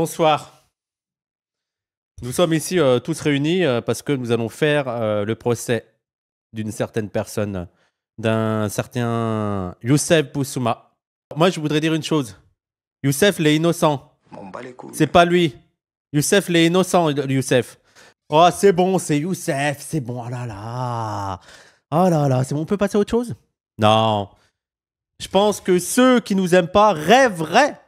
Bonsoir. Nous sommes ici euh, tous réunis euh, parce que nous allons faire euh, le procès d'une certaine personne, d'un certain Youssef Boussouma. Moi, je voudrais dire une chose. Youssef, il innocent. c'est pas lui. Youssef, il innocent, Youssef. Oh, c'est bon, c'est Youssef, c'est bon, oh là là. Oh là là, c'est bon, on peut passer à autre chose Non. Je pense que ceux qui nous aiment pas rêveraient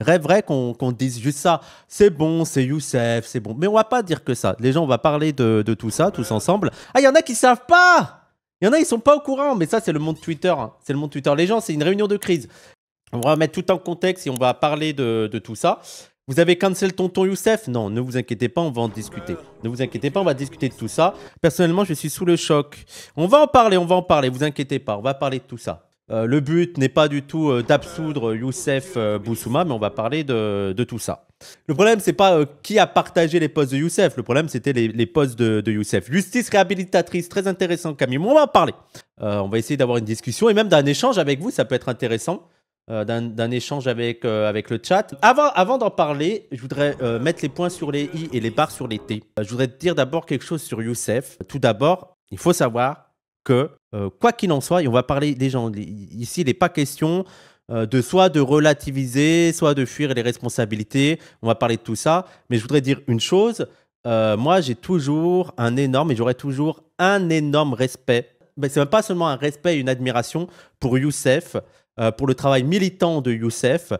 Rêverait qu'on dise juste ça. C'est bon, c'est Youssef, c'est bon. Mais on va pas dire que ça. Les gens, on va parler de, tout ça tous ensemble. Ah, il y en a qui savent pas Il y en a, ils sont pas au courant. Mais ça, c'est le monde Twitter. Hein. C'est le monde Twitter. Les gens, c'est une réunion de crise. On va mettre tout en contexte et on va parler de, tout ça. Vous avez cancel tonton Youssef Non, ne vous inquiétez pas, on va en discuter. Ne vous inquiétez pas, on va discuter de tout ça. Personnellement, je suis sous le choc. On va en parler, on va en parler, vous inquiétez pas, on va parler de tout ça. Euh, le but n'est pas du tout euh, d'absoudre Youssef euh, Boussouma, mais on va parler de, tout ça. Le problème, c'est pas qui a partagé les postes de Youssef. Le problème, c'était les, postes de, Youssef. Justice réhabilitatrice, très intéressant, Camille. On va en parler. on va essayer d'avoir une discussion et même d'un échange avec vous. Ça peut être intéressant. d'un échange avec, avec le chat. Avant, d'en parler, je voudrais mettre les points sur les i et les barres sur les t. je voudrais dire d'abord quelque chose sur Youssef. Tout d'abord, il faut savoir que euh, quoi qu'il en soit, on va parler des gens. Ici, il n'est pas question euh, de soit de relativiser, soit de fuir les responsabilités. On va parler de tout ça. Mais je voudrais dire une chose. Euh, moi, j'ai toujours un énorme, et j'aurai toujours un énorme respect. Mais c'est même pas seulement un respect et une admiration pour Youssef, pour le travail militant de Youssef,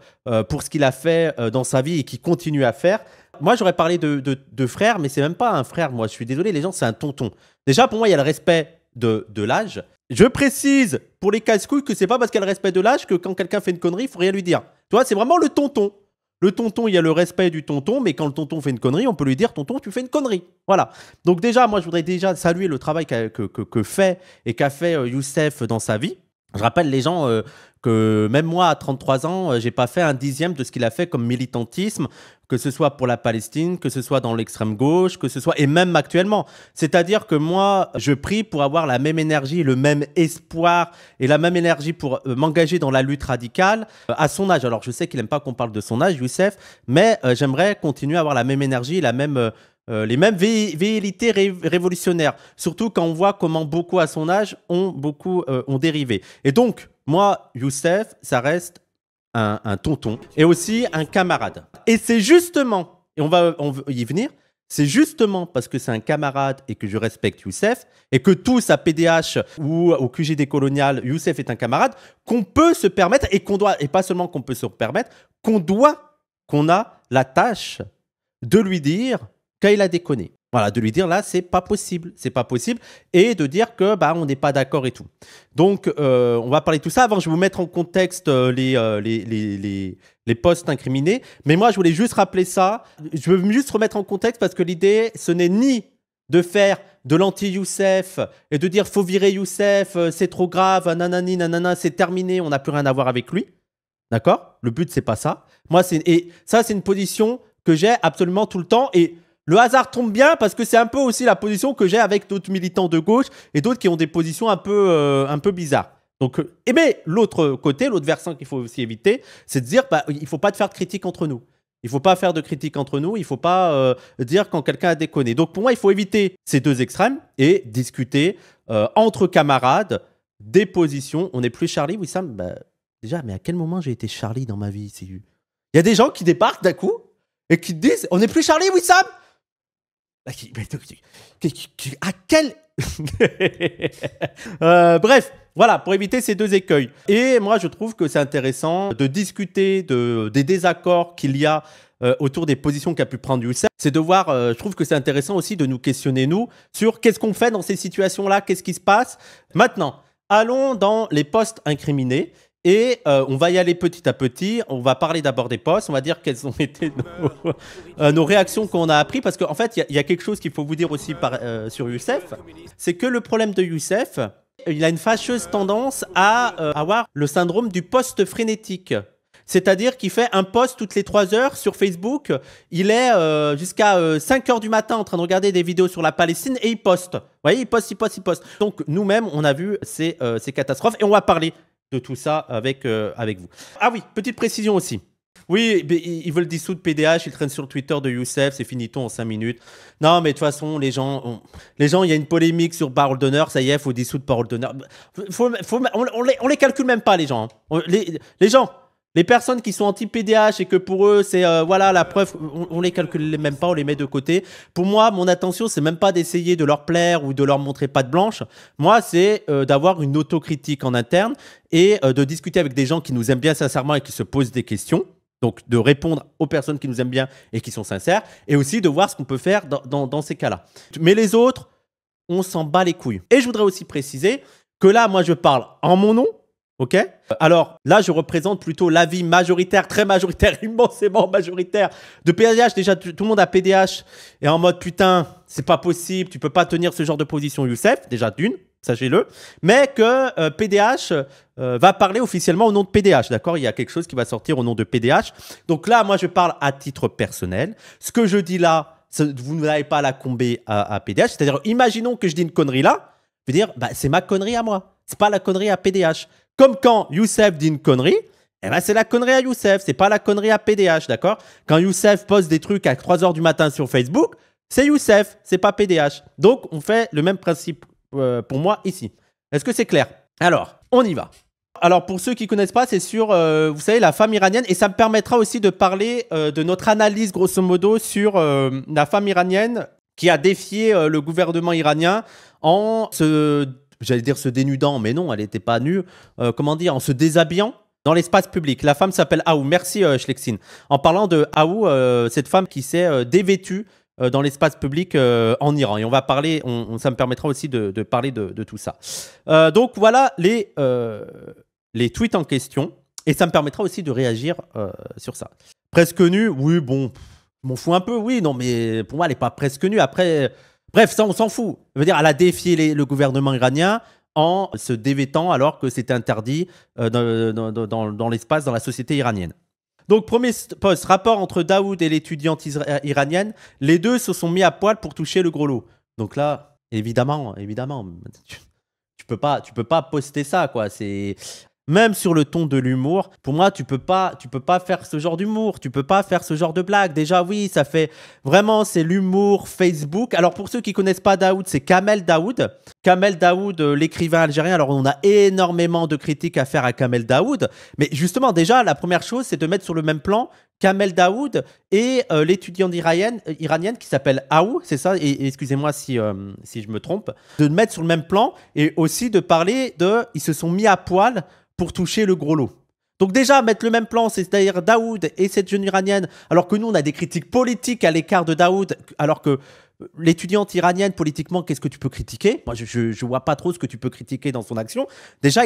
pour ce qu'il a fait dans sa vie et qu'il continue à faire. Moi, j'aurais parlé de, frère, mais c'est même pas un frère, moi. Je suis désolé, les gens, c'est un tonton. Déjà, pour moi, il y a le respect de, l'âge. Je précise pour les casse-couilles que c'est pas parce qu'elle respecte de l'âge que quand quelqu'un fait une connerie, il faut rien lui dire. Tu vois, c'est vraiment le tonton. Le tonton, il y a le respect du tonton, mais quand le tonton fait une connerie, on peut lui dire Tonton, tu fais une connerie. Voilà. Donc, déjà, moi, je voudrais déjà saluer le travail que, fait et qu'a fait euh, Youssef dans sa vie. Je rappelle les gens, euh, que même moi, à 33 ans, euh, j'ai pas fait un dixième de ce qu'il a fait comme militantisme, que ce soit pour la Palestine, que ce soit dans l'extrême gauche, que ce soit, et même actuellement. C'est-à-dire que moi, je prie pour avoir la même énergie, le même espoir et la même énergie pour euh, m'engager dans la lutte radicale euh, à son âge. Alors, je sais qu'il n'aime pas qu'on parle de son âge, Youssef, mais j'aimerais continuer à avoir la même énergie, la même euh, les mêmes révolutionnaires. Surtout quand on voit comment beaucoup à son âge ont beaucoup euh, ont dérivé. Et donc, moi, Youssef, ça reste un, tonton et aussi un camarade. Et c'est justement, et on va, y venir, c'est justement parce que c'est un camarade et que je respecte Youssef, et que tous à PDH ou au QG colonial, Youssef est un camarade, qu'on peut se permettre, et qu'on doit, et pas seulement qu'on peut se permettre, qu'on doit, qu'on a la tâche de lui dire quand il a déconné. Voilà, de lui dire là, c'est pas possible, c'est pas possible, et de dire que bah on n'est pas d'accord et tout. Donc euh, on va parler de tout ça. Avant, je vais vous mettre en contexte euh, euh, les, les, les, les, postes incriminés. Mais moi, je voulais juste rappeler ça. Je veux juste remettre en contexte parce que l'idée, ce n'est ni de faire de l'anti-Youssef et de dire faut virer Youssef, c'est trop grave, nanani, nanana, c'est terminé, on n'a plus rien à voir avec lui. D'accord Le but, c'est pas ça. Moi, c'est et ça, c'est une position que j'ai absolument tout le temps et le hasard tombe bien parce que c'est un peu aussi la position que j'ai avec d'autres militants de gauche et d'autres qui ont des positions un peu, euh, un peu bizarres. Donc, euh, et mais l'autre côté, l'autre versant qu'il faut aussi éviter, c'est de dire bah, il ne faut pas faire de critique entre nous. Il ne faut pas faire de critique entre nous, il ne faut pas dire quand quelqu'un a déconné. Donc pour moi, il faut éviter ces deux extrêmes et discuter euh, entre camarades des positions. On n'est plus Charlie, Wissam. Bah, déjà, mais à quel moment j'ai été Charlie dans ma vie Il y a des gens qui débarquent d'un coup et qui disent On n'est plus Charlie, Wissam bah, à quel... Euh, bref, voilà, pour éviter ces deux écueils. Et moi, je trouve que c'est intéressant de discuter de, des désaccords qu'il y a euh, autour des positions qu'a pu prendre Youssef. C'est de voir, euh, je trouve que c'est intéressant aussi de nous questionner, nous, sur qu'est-ce qu'on fait dans ces situations-là, qu'est-ce qui se passe. Maintenant, allons dans les postes incriminés. Et euh, on va y aller petit à petit. On va parler d'abord des postes. On va dire quelles ont été nos, euh, réactions qu'on a appris. Parce qu'en fait, il y, a quelque chose qu'il faut vous dire aussi par, euh, sur Youssef. C'est que le problème de Youssef, il a une fâcheuse tendance à avoir le syndrome du poste frénétique. C'est-à-dire qu'il fait un post toutes les 3 heures sur Facebook. Il est jusqu'à 5 heures du matin en train de regarder des vidéos sur la Palestine et il poste. Vous voyez, il poste, il poste, il poste. Donc nous-mêmes, on a vu ces catastrophes et on va parler de tout ça avec, euh, avec vous. Ah oui, petite précision aussi. Oui, ils veulent dissoudre PDH, ils traînent sur Twitter de Youssef, c'est finit-on en 5 minutes. Non, mais de toute façon, les gens, les gens, il y a une polémique sur parole d'honneur, ça y est, faut dissoudre parole d'honneur. Faut, faut, on, ne les, calcule même pas, les gens. Hein. les gens, les personnes qui sont anti-PDH et que pour eux, c'est euh, voilà la preuve, on, les calcule même pas, on les met de côté. Pour moi, mon attention, c'est même pas d'essayer de leur plaire ou de leur montrer pas de blanche. Moi, c'est euh, d'avoir une autocritique en interne et euh, de discuter avec des gens qui nous aiment bien sincèrement et qui se posent des questions. Donc, de répondre aux personnes qui nous aiment bien et qui sont sincères, et aussi de voir ce qu'on peut faire dans ces cas-là. Mais les autres, on s'en bat les couilles. Et je voudrais aussi préciser que là, moi, je parle en mon nom, OK Alors là, je représente plutôt l'avis majoritaire, très majoritaire, immensément majoritaire de PDH. Déjà, tout le monde à PDH est en mode putain, c'est pas possible, tu peux pas tenir ce genre de position, Youssef, déjà d'une, sachez-le. Mais que PDH euh, euh, va parler officiellement au nom de PDH, d'accord Il y a quelque chose qui va sortir au nom de PDH. Donc là, moi, je parle à titre personnel. Ce que je dis là, vous n'avez pas la comber à, PDH. C'est-à-dire, imaginons que je dis une connerie là, je veux dire, bah, c'est ma connerie à moi. C'est pas la connerie à PDH. Comme quand Youssef dit une connerie, eh ben c'est la connerie à Youssef, c'est pas la connerie à PDH, d'accord Quand Youssef poste des trucs à 3h du matin sur Facebook, c'est Youssef, c'est pas PDH. Donc on fait le même principe euh, pour moi ici. Est-ce que c'est clair Alors, on y va. Alors pour ceux qui connaissent pas, c'est sur, euh, vous savez, la femme iranienne, et ça me permettra aussi de parler euh, de notre analyse grosso modo sur la femme iranienne qui a défié le gouvernement iranien en se j'allais dire se dénudant, mais non, elle n'était pas nue. Euh, comment dire, en se déshabillant dans l'espace public. La femme s'appelle Aou. Merci, euh, En parlant de Aou, euh, cette femme qui s'est euh, dévêtue dans l'espace public en Iran. Et on va parler, on, ça me permettra aussi de, parler de, tout ça. donc voilà les, les tweets en question. Et ça me permettra aussi de réagir sur ça. Presque nue, oui, bon, m'en fous un peu, oui, non, mais pour moi, elle n'est pas presque nue. Après. Bref, ça, on s'en fout. dire, elle a défié le gouvernement iranien en se dévêtant alors que c'était interdit euh, dans, l'espace, dans la société iranienne. Donc, premier poste, rapport entre Daoud et l'étudiante iranienne. Les deux se sont mis à poil pour toucher le gros lot. Donc là, évidemment, évidemment, tu, peux pas, tu peux pas poster ça, quoi. C'est même sur le ton de l'humour. Pour moi, tu peux pas, tu peux pas faire ce genre d'humour, tu peux pas faire ce genre de blague. Déjà, oui, ça fait vraiment, c'est l'humour Facebook. Alors, pour ceux qui connaissent pas Daoud, c'est Kamel Daoud. Kamel Daoud, euh, l'écrivain algérien. Alors, on a énormément de critiques à faire à Kamel Daoud. Mais justement, déjà, la première chose, c'est de mettre sur le même plan Kamel Daoud et l'étudiant euh, l'étudiante euh, iranienne, qui s'appelle Aou, c'est ça, et, excusez-moi si, si je me trompe, de mettre sur le même plan et aussi de parler de. Ils se sont mis à poil pour toucher le gros lot. Donc déjà, mettre le même plan, c'est-à-dire Daoud et cette jeune iranienne, alors que nous, on a des critiques politiques à l'écart de Daoud, alors que l'étudiante iranienne, politiquement, qu'est-ce que tu peux critiquer Moi, je ne vois pas trop ce que tu peux critiquer dans son action. Déjà,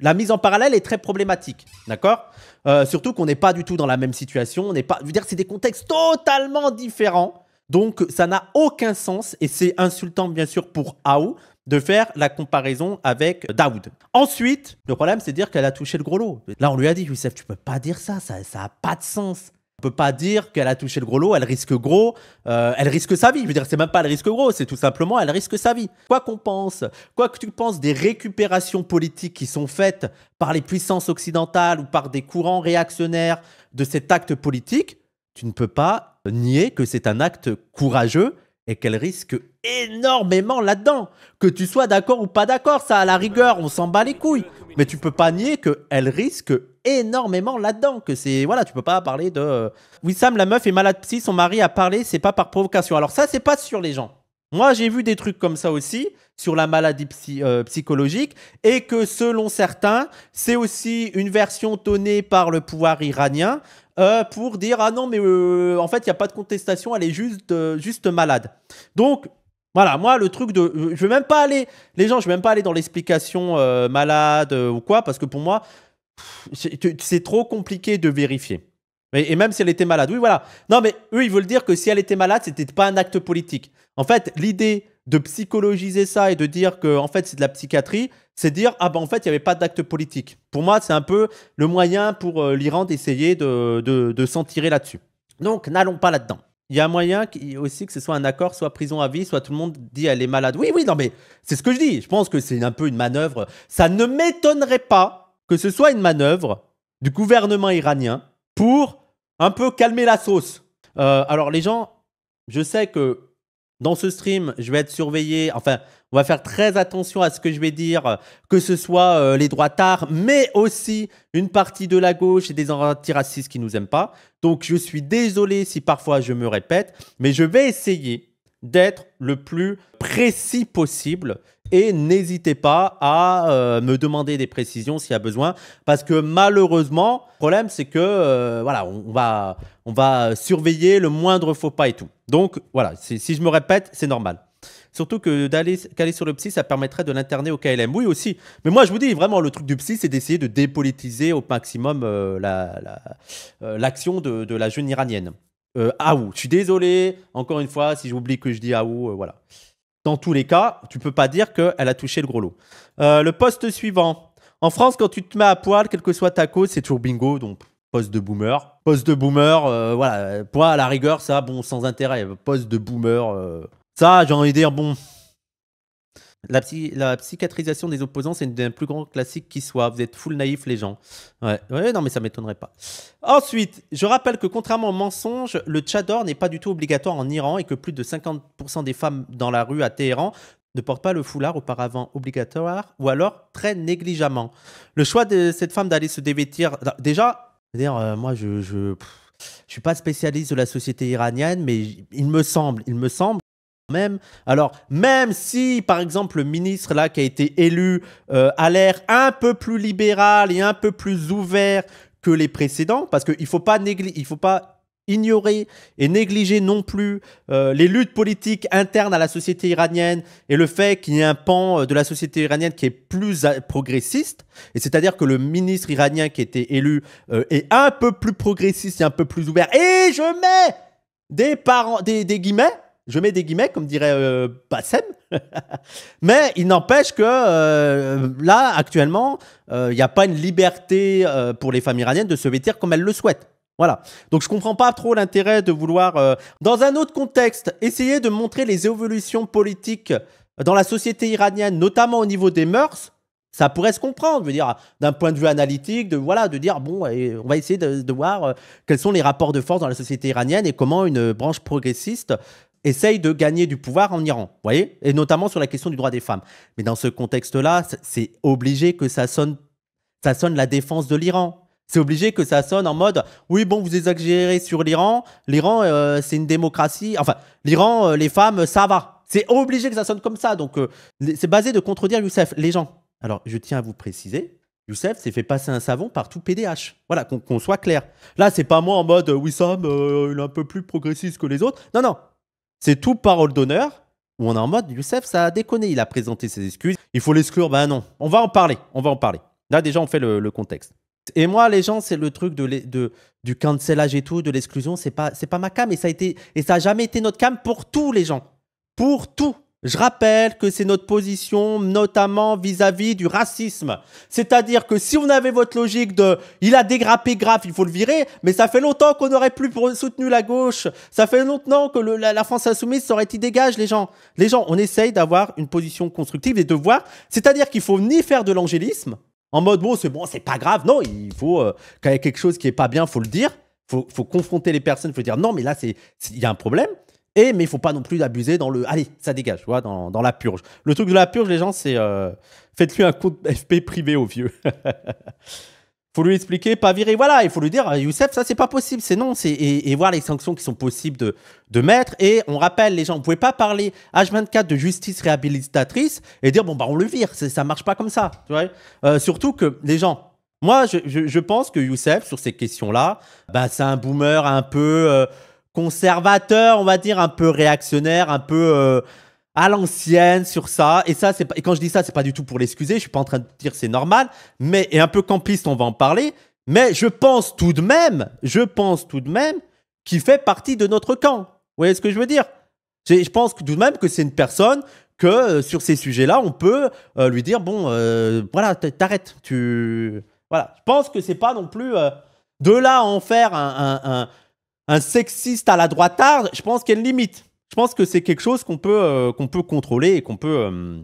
la mise en parallèle est très problématique, d'accord euh, Surtout qu'on n'est pas du tout dans la même situation, on n'est pas... Je veux dire, c'est des contextes totalement différents. Donc, ça n'a aucun sens et c'est insultant, bien sûr, pour Aou, de faire la comparaison avec Daoud. Ensuite, le problème, c'est de dire qu'elle a touché le gros lot. Là, on lui a dit, Youssef, tu peux pas dire ça, ça n'a pas de sens. On peut pas dire qu'elle a touché le gros lot, elle risque gros, euh, elle risque sa vie. Je veux dire, c'est même pas le risque gros, c'est tout simplement elle risque sa vie. Quoi qu'on pense, quoi que tu penses des récupérations politiques qui sont faites par les puissances occidentales ou par des courants réactionnaires de cet acte politique, tu ne peux pas nier que c'est un acte courageux et qu'elle risque énormément là-dedans. Que tu sois d'accord ou pas d'accord, ça à la rigueur, on s'en bat les couilles. Mais tu peux pas nier qu'elle risque énormément là-dedans. Que c'est voilà, tu peux pas parler de euh, Oui Sam, la meuf est malade psy, son mari a parlé, c'est pas par provocation. Alors ça, c'est pas sur les gens. Moi, j'ai vu des trucs comme ça aussi sur la maladie psy, euh, psychologique et que selon certains, c'est aussi une version tonnée par le pouvoir iranien euh, pour dire ah non mais euh, en fait il n'y a pas de contestation, elle est juste, euh, juste malade. Donc voilà, moi le truc de, je vais même pas aller, les gens, je vais même pas aller dans l'explication malade ou quoi parce que pour moi c'est trop compliqué de vérifier. Et, et même si elle était malade, oui voilà. Non mais eux ils veulent dire que si elle était malade c'était pas un acte politique. En fait l'idée de psychologiser ça et de dire que en fait c'est de la psychiatrie, c'est dire ah ben en fait il n'y avait pas d'acte politique. Pour moi c'est un peu le moyen pour euh, l'Iran d'essayer de, s'en tirer là-dessus. Donc n'allons pas là-dedans. Il y a un moyen aussi que ce soit un accord, soit prison à vie, soit tout le monde dit elle est malade. Oui oui non mais c'est ce que je dis. Je pense que c'est un peu une manœuvre. Ça ne m'étonnerait pas que ce soit une manœuvre du gouvernement iranien pour un peu calmer la sauce. Euh, alors les gens, je sais que dans ce stream, je vais être surveillé. Enfin, on va faire très attention à ce que je vais dire, euh, que ce soit euh, les les droitards, mais aussi une partie de la gauche et des antiracistes qui ne nous aiment pas. Donc, je suis désolé si parfois je me répète, mais je vais essayer d'être le plus précis possible et n'hésitez pas à euh, me demander des précisions s'il y a besoin parce que malheureusement le problème c'est que euh, voilà on va on va surveiller le moindre faux pas et tout donc voilà si je me répète c'est normal Surtout que d'aller sur le psy, ça permettrait de l'interner au KLM. Oui, aussi. Mais moi, je vous dis, vraiment, le truc du psy, c'est d'essayer de dépolitiser au maximum euh, l'action de la jeune iranienne euh, Aou. Je suis désolé, encore une fois, si j'oublie que je dis Aou, ou, euh, voilà. Dans tous les cas, tu peux pas dire qu'elle a touché le gros lot. Euh, le poste suivant. En France, quand tu te mets à poil, quelle que soit ta cause, c'est toujours bingo, donc poste de boomer. Poste de boomer, euh, voilà, poil à la rigueur, ça, bon, sans intérêt. Poste de boomer, ça, j'ai envie de dire, bon, la, psychiatrisation des opposants, c'est un plus grands classiques qui soit. Vous êtes full naïfs les gens. Ouais, ouais non, mais ça m'étonnerait pas. Ensuite, je rappelle que contrairement au mensonge, le tchador n'est pas du tout obligatoire en Iran et que plus de 50% des femmes dans la rue à Téhéran ne portent pas le foulard auparavant obligatoire ou alors très négligemment. Le choix de cette femme d'aller se dévêtir, déjà, dire, euh, moi je, je, je suis pas spécialiste de la société iranienne, mais il me semble, il me semble même. Alors, même si, par exemple, le ministre là qui a été élu euh, a l'air un peu plus libéral et un peu plus ouvert que les précédents, parce qu'il ne faut pas négliger, il faut pas ignorer et négliger non plus euh, les luttes politiques internes à la société iranienne et le fait qu'il y ait un pan euh, de la société iranienne qui est plus progressiste, et c'est-à-dire que le ministre iranien qui a été élu est un peu plus progressiste et un peu plus ouvert, et je mets des, parents, des guillemets, je mets des guillemets, comme dirait Bassem. Euh, Mais il n'empêche que euh, là, actuellement, euh, il n'y a pas une liberté pour les femmes iraniennes de se vêtir comme elles le souhaitent. Voilà. Donc je comprends pas trop l'intérêt de vouloir, dans un autre contexte, essayer de montrer les évolutions politiques dans la société iranienne, notamment au niveau des mœurs. Ça pourrait se comprendre, je dire, d'un point de vue analytique, de voilà, de dire bon, on va essayer de, voir quels sont les rapports de force dans la société iranienne et comment une branche progressiste essaye de gagner du pouvoir en Iran, vous voyez, et notamment sur la question du droit des femmes. Mais dans ce contexte-là, c'est obligé que ça sonne, ça sonne la défense de l'Iran. C'est obligé que ça sonne en mode oui bon vous exagérez sur l'Iran, l'Iran euh, c'est une démocratie, enfin l'Iran euh, les femmes ça va. C'est obligé que ça sonne comme ça donc euh, c'est basé de contredire Youssef les gens. Alors je tiens à vous préciser Youssef s'est fait passer un savon par tout PDH. Voilà, qu'on soit clair. Là, c'est pas moi en mode oui, euh, il est un peu plus progressiste que les autres. Non, non, c'est tout parole d'honneur où on est en mode Youssef, ça a déconné, il a présenté ses excuses, il faut l'exclure. Ben non, on va en parler, on va en parler. Là, déjà, on fait le, contexte. Et moi, les gens, c'est le truc de, du cancelage et tout, de l'exclusion, c'est pas, pas ma cam et ça, a été, et ça a jamais été notre cam pour tous les gens. Pour tout. Je rappelle que c'est notre position, notamment vis-à-vis du racisme. C'est-à-dire que si on avait votre logique de il a dégrappé grave, il faut le virer, mais ça fait longtemps qu'on n'aurait plus soutenu la gauche. Ça fait longtemps que la, France insoumise aurait été dégage, les gens. Les gens, on essaye d'avoir une position constructive et de voir. C'est-à-dire qu'il faut ni faire de l'angélisme, en mode bon, c'est bon, c'est pas grave. Non, il faut, euh, quand il y a quelque chose qui est pas bien, il faut le dire. Faut, faut confronter les personnes, il faut dire non, mais là, il y a un problème. Et, mais il faut pas non plus abuser dans le allez, ça dégage, tu vois, dans, la purge. Le truc de la purge, les gens, c'est euh, faites-lui un compte FP privé au vieux. faut lui expliquer, pas virer. Voilà, il faut lui dire, Youssef, ça c'est pas possible, c'est non. C'est, et, voir les sanctions qui sont possibles de, de mettre. Et on rappelle, les gens, vous pouvez pas parler H24 de justice réhabilitatrice et dire, bon, bah on le vire, ça marche pas comme ça. Tu vois euh, surtout que les gens, moi je, pense que Youssef, sur ces questions-là, bah, c'est un boomer un peu. Euh, conservateur, on va dire, un peu réactionnaire, un peu euh, à l'ancienne sur ça. Et ça, c'est quand je dis ça, c'est pas du tout pour l'excuser. Je suis pas en train de dire c'est normal, mais et un peu campiste, on va en parler. Mais je pense tout de même, je pense tout de même qu'il fait partie de notre camp. Vous voyez ce que je veux dire Je pense tout de même que c'est une personne que euh, sur ces sujets-là, on peut euh, lui dire bon, voilà, t'arrêtes, tu voilà. Je pense que c'est pas non plus de là à en faire un un sexiste à la droite tard, je pense qu'il y a une limite. Je pense que c'est quelque chose qu'on peut, euh, qu'on peut contrôler et qu'on peut euh,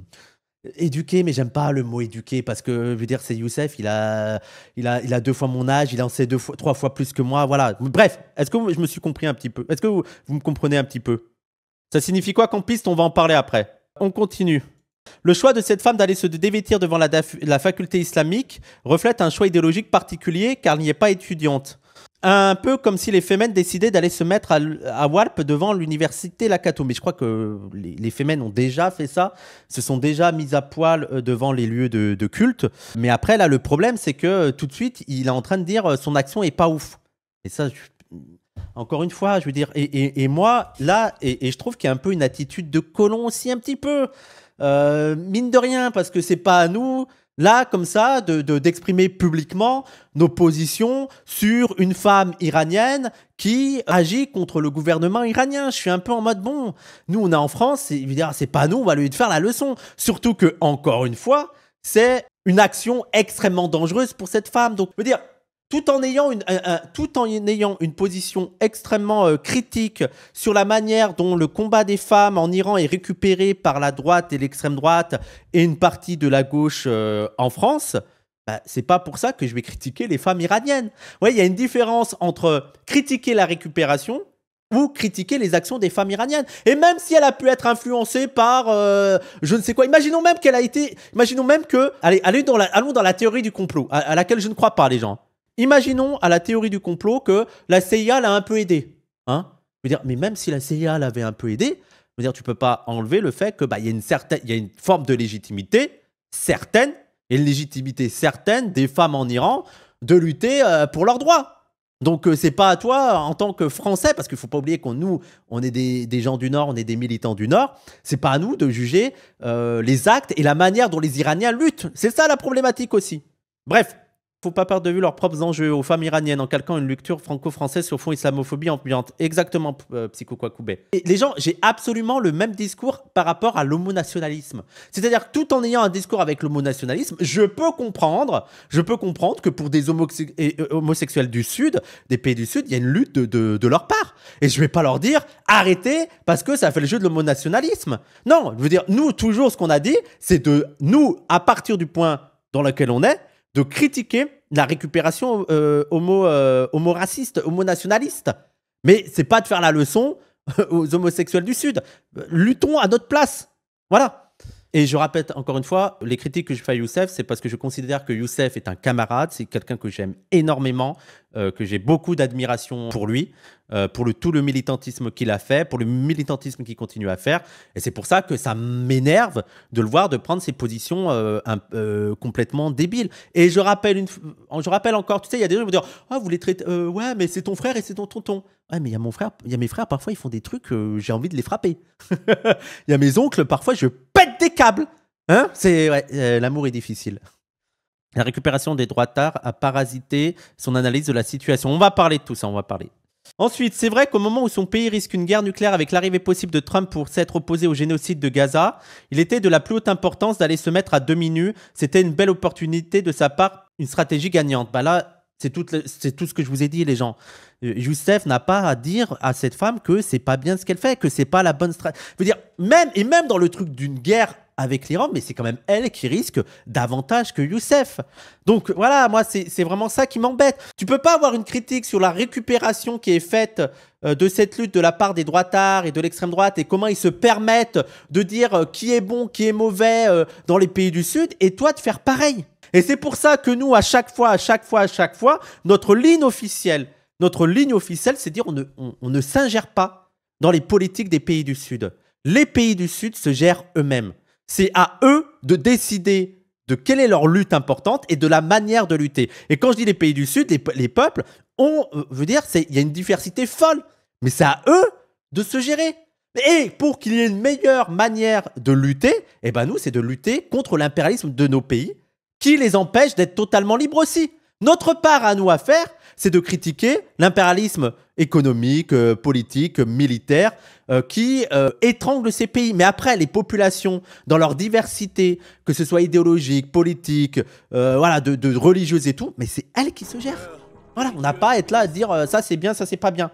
éduquer, mais j'aime pas le mot éduquer parce que, je veux dire, c'est Youssef, il a, il, a, il a deux fois mon âge, il en sait deux trois fois plus que moi, voilà. Bref, est-ce que je me suis compris un petit peu Est-ce que vous, me comprenez un petit peu Ça signifie quoi qu'en piste On va en parler après. On continue. Le choix de cette femme d'aller se dévêtir devant la, la faculté islamique reflète un choix idéologique particulier car elle n'y est pas étudiante un peu comme si les Femen décidaient d'aller se mettre à, à devant l'université Lakato. Mais je crois que les, les ont déjà fait ça, se sont déjà mises à poil euh, devant les lieux de, culte. Mais après, là, le problème, c'est que euh, tout de suite, il est en train de dire euh, son action est pas ouf. Et ça, encore une fois, je veux dire, et, moi, là, et, je trouve qu'il y a un peu une attitude de colon aussi, un petit peu. mine de rien, parce que c'est pas à nous, là, comme ça, d'exprimer publiquement nos positions sur une femme iranienne qui agit contre le gouvernement iranien. Je suis un peu en mode, bon, nous, on est en France, c'est pas nous, on va lui faire la leçon. Surtout que, encore une fois, c'est une action extrêmement dangereuse pour cette femme. Donc, je veux dire, tout en ayant une, tout en ayant une position extrêmement euh, critique sur la manière dont le combat des femmes en Iran est récupéré par la droite et l'extrême droite et une partie de la gauche euh, en France, bah, c'est pas pour ça que je vais critiquer les femmes iraniennes. Ouais, il y a une différence entre critiquer la récupération ou critiquer les actions des femmes iraniennes. Et même si elle a pu être influencée par euh, je ne sais quoi, imaginons même qu'elle a été, imaginons même que, allez, dans la, allons dans la théorie du complot, à laquelle je ne crois pas les gens. Imaginons à la théorie du complot que la CIA l'a un peu aidé. Hein dire, mais même si la CIA l'avait un peu aidé, je veux dire, tu peux pas enlever le fait que bah, y, a une certaine, y a une forme de légitimité certaine, et une légitimité certaine des femmes en Iran de lutter euh, pour leurs droits. Donc ce euh, c'est pas à toi en tant que Français, parce qu'il faut pas oublier qu'on nous, on est des, gens du Nord, on est des militants du Nord. C'est pas à nous de juger euh, les actes et la manière dont les Iraniens luttent. C'est ça la problématique aussi. Bref, faut pas perdre de vue leurs propres enjeux aux femmes iraniennes en calquant une lecture franco-française sur fond islamophobie ambiante. Exactement, euh, Psycho couacoubé les gens, j'ai absolument le même discours par rapport à l'homonationalisme. C'est-à-dire que tout en ayant un discours avec l'homonationalisme, je peux comprendre, je peux comprendre que pour des euh, homosexuels du Sud, des pays du Sud, il y a une lutte de, de, leur part. Et je vais pas leur dire arrêtez parce que ça fait le jeu de l'homonationalisme. Non, je veux dire, nous, toujours, ce qu'on a dit, c'est de nous, à partir du point dans lequel on est, de critiquer la récupération euh, homo, euh, homo raciste, homo nationaliste. Mais c'est pas de faire la leçon euh, aux homosexuels du Sud. Luttons à notre place. Voilà. Et je rappelle encore une fois, les critiques que je fais à Youssef, c'est parce que je considère que Youssef est un camarade, c'est quelqu'un que j'aime énormément, euh, que j'ai beaucoup d'admiration pour lui, euh, pour tout le militantisme qu'il a fait, pour le militantisme qu'il continue à faire. Et c'est pour ça que ça m'énerve de le voir de prendre ses positions euh, complètement débiles. Et je rappelle, une, je rappelle encore, tu sais, il y a des gens qui vont dire Ah, oh, vous les traitez, ouais, mais c'est ton frère et c'est ton tonton. Ouais, mais il y a mon frère, il y a mes frères, parfois ils font des trucs, j'ai envie de les frapper. Il y a mes oncles, parfois je des câbles. Hein C'est euh, l'amour est difficile. La récupération des droits tard a parasité son analyse de la situation. On va parler de tout ça, on va parler. Ensuite, c'est vrai qu'au moment où son pays risque une guerre nucléaire avec l'arrivée possible de Trump pour s'être opposé au génocide de Gaza, il était de la plus haute importance d'aller se mettre à demi nu. C'était une belle opportunité de sa part, une stratégie gagnante. Bah là, c'est tout, c'est tout ce que je vous ai dit, les gens. Euh, Youssef n'a pas à dire à cette femme que c'est pas bien ce qu'elle fait, que c'est pas la bonne stratégie. Je veux dire, même, et même dans le truc d'une guerre avec l'Iran, mais c'est quand même elle qui risque davantage que Youssef. Donc voilà, moi, c'est vraiment ça qui m'embête. Tu peux pas avoir une critique sur la récupération qui est faite euh, de cette lutte de la part des droitards et de l'extrême droite et comment ils se permettent de dire euh, qui est bon, qui est mauvais dans les pays du Sud et toi de faire pareil. Et c'est pour ça que nous, à chaque fois, à chaque fois, à chaque fois, notre ligne officielle, notre ligne officielle, c'est dire on ne, s'ingère pas dans les politiques des pays du Sud. Les pays du Sud se gèrent eux-mêmes. C'est à eux de décider de quelle est leur lutte importante et de la manière de lutter. Et quand je dis les pays du Sud, les, peuples, on euh, veut dire il y a une diversité folle, mais c'est à eux de se gérer. Et pour qu'il y ait une meilleure manière de lutter, eh ben nous, c'est de lutter contre l'impérialisme de nos pays qui les empêche d'être totalement libres aussi. Notre part à nous à faire, c'est de critiquer l'impérialisme économique, euh, politique, militaire, euh, qui euh, étrangle ces pays. Mais après, les populations, dans leur diversité, que ce soit idéologique, politique, voilà, de, religieuse et tout, mais c'est elles qui se gèrent. Voilà, on n'a pas à être là à dire ça c'est bien, ça c'est pas bien.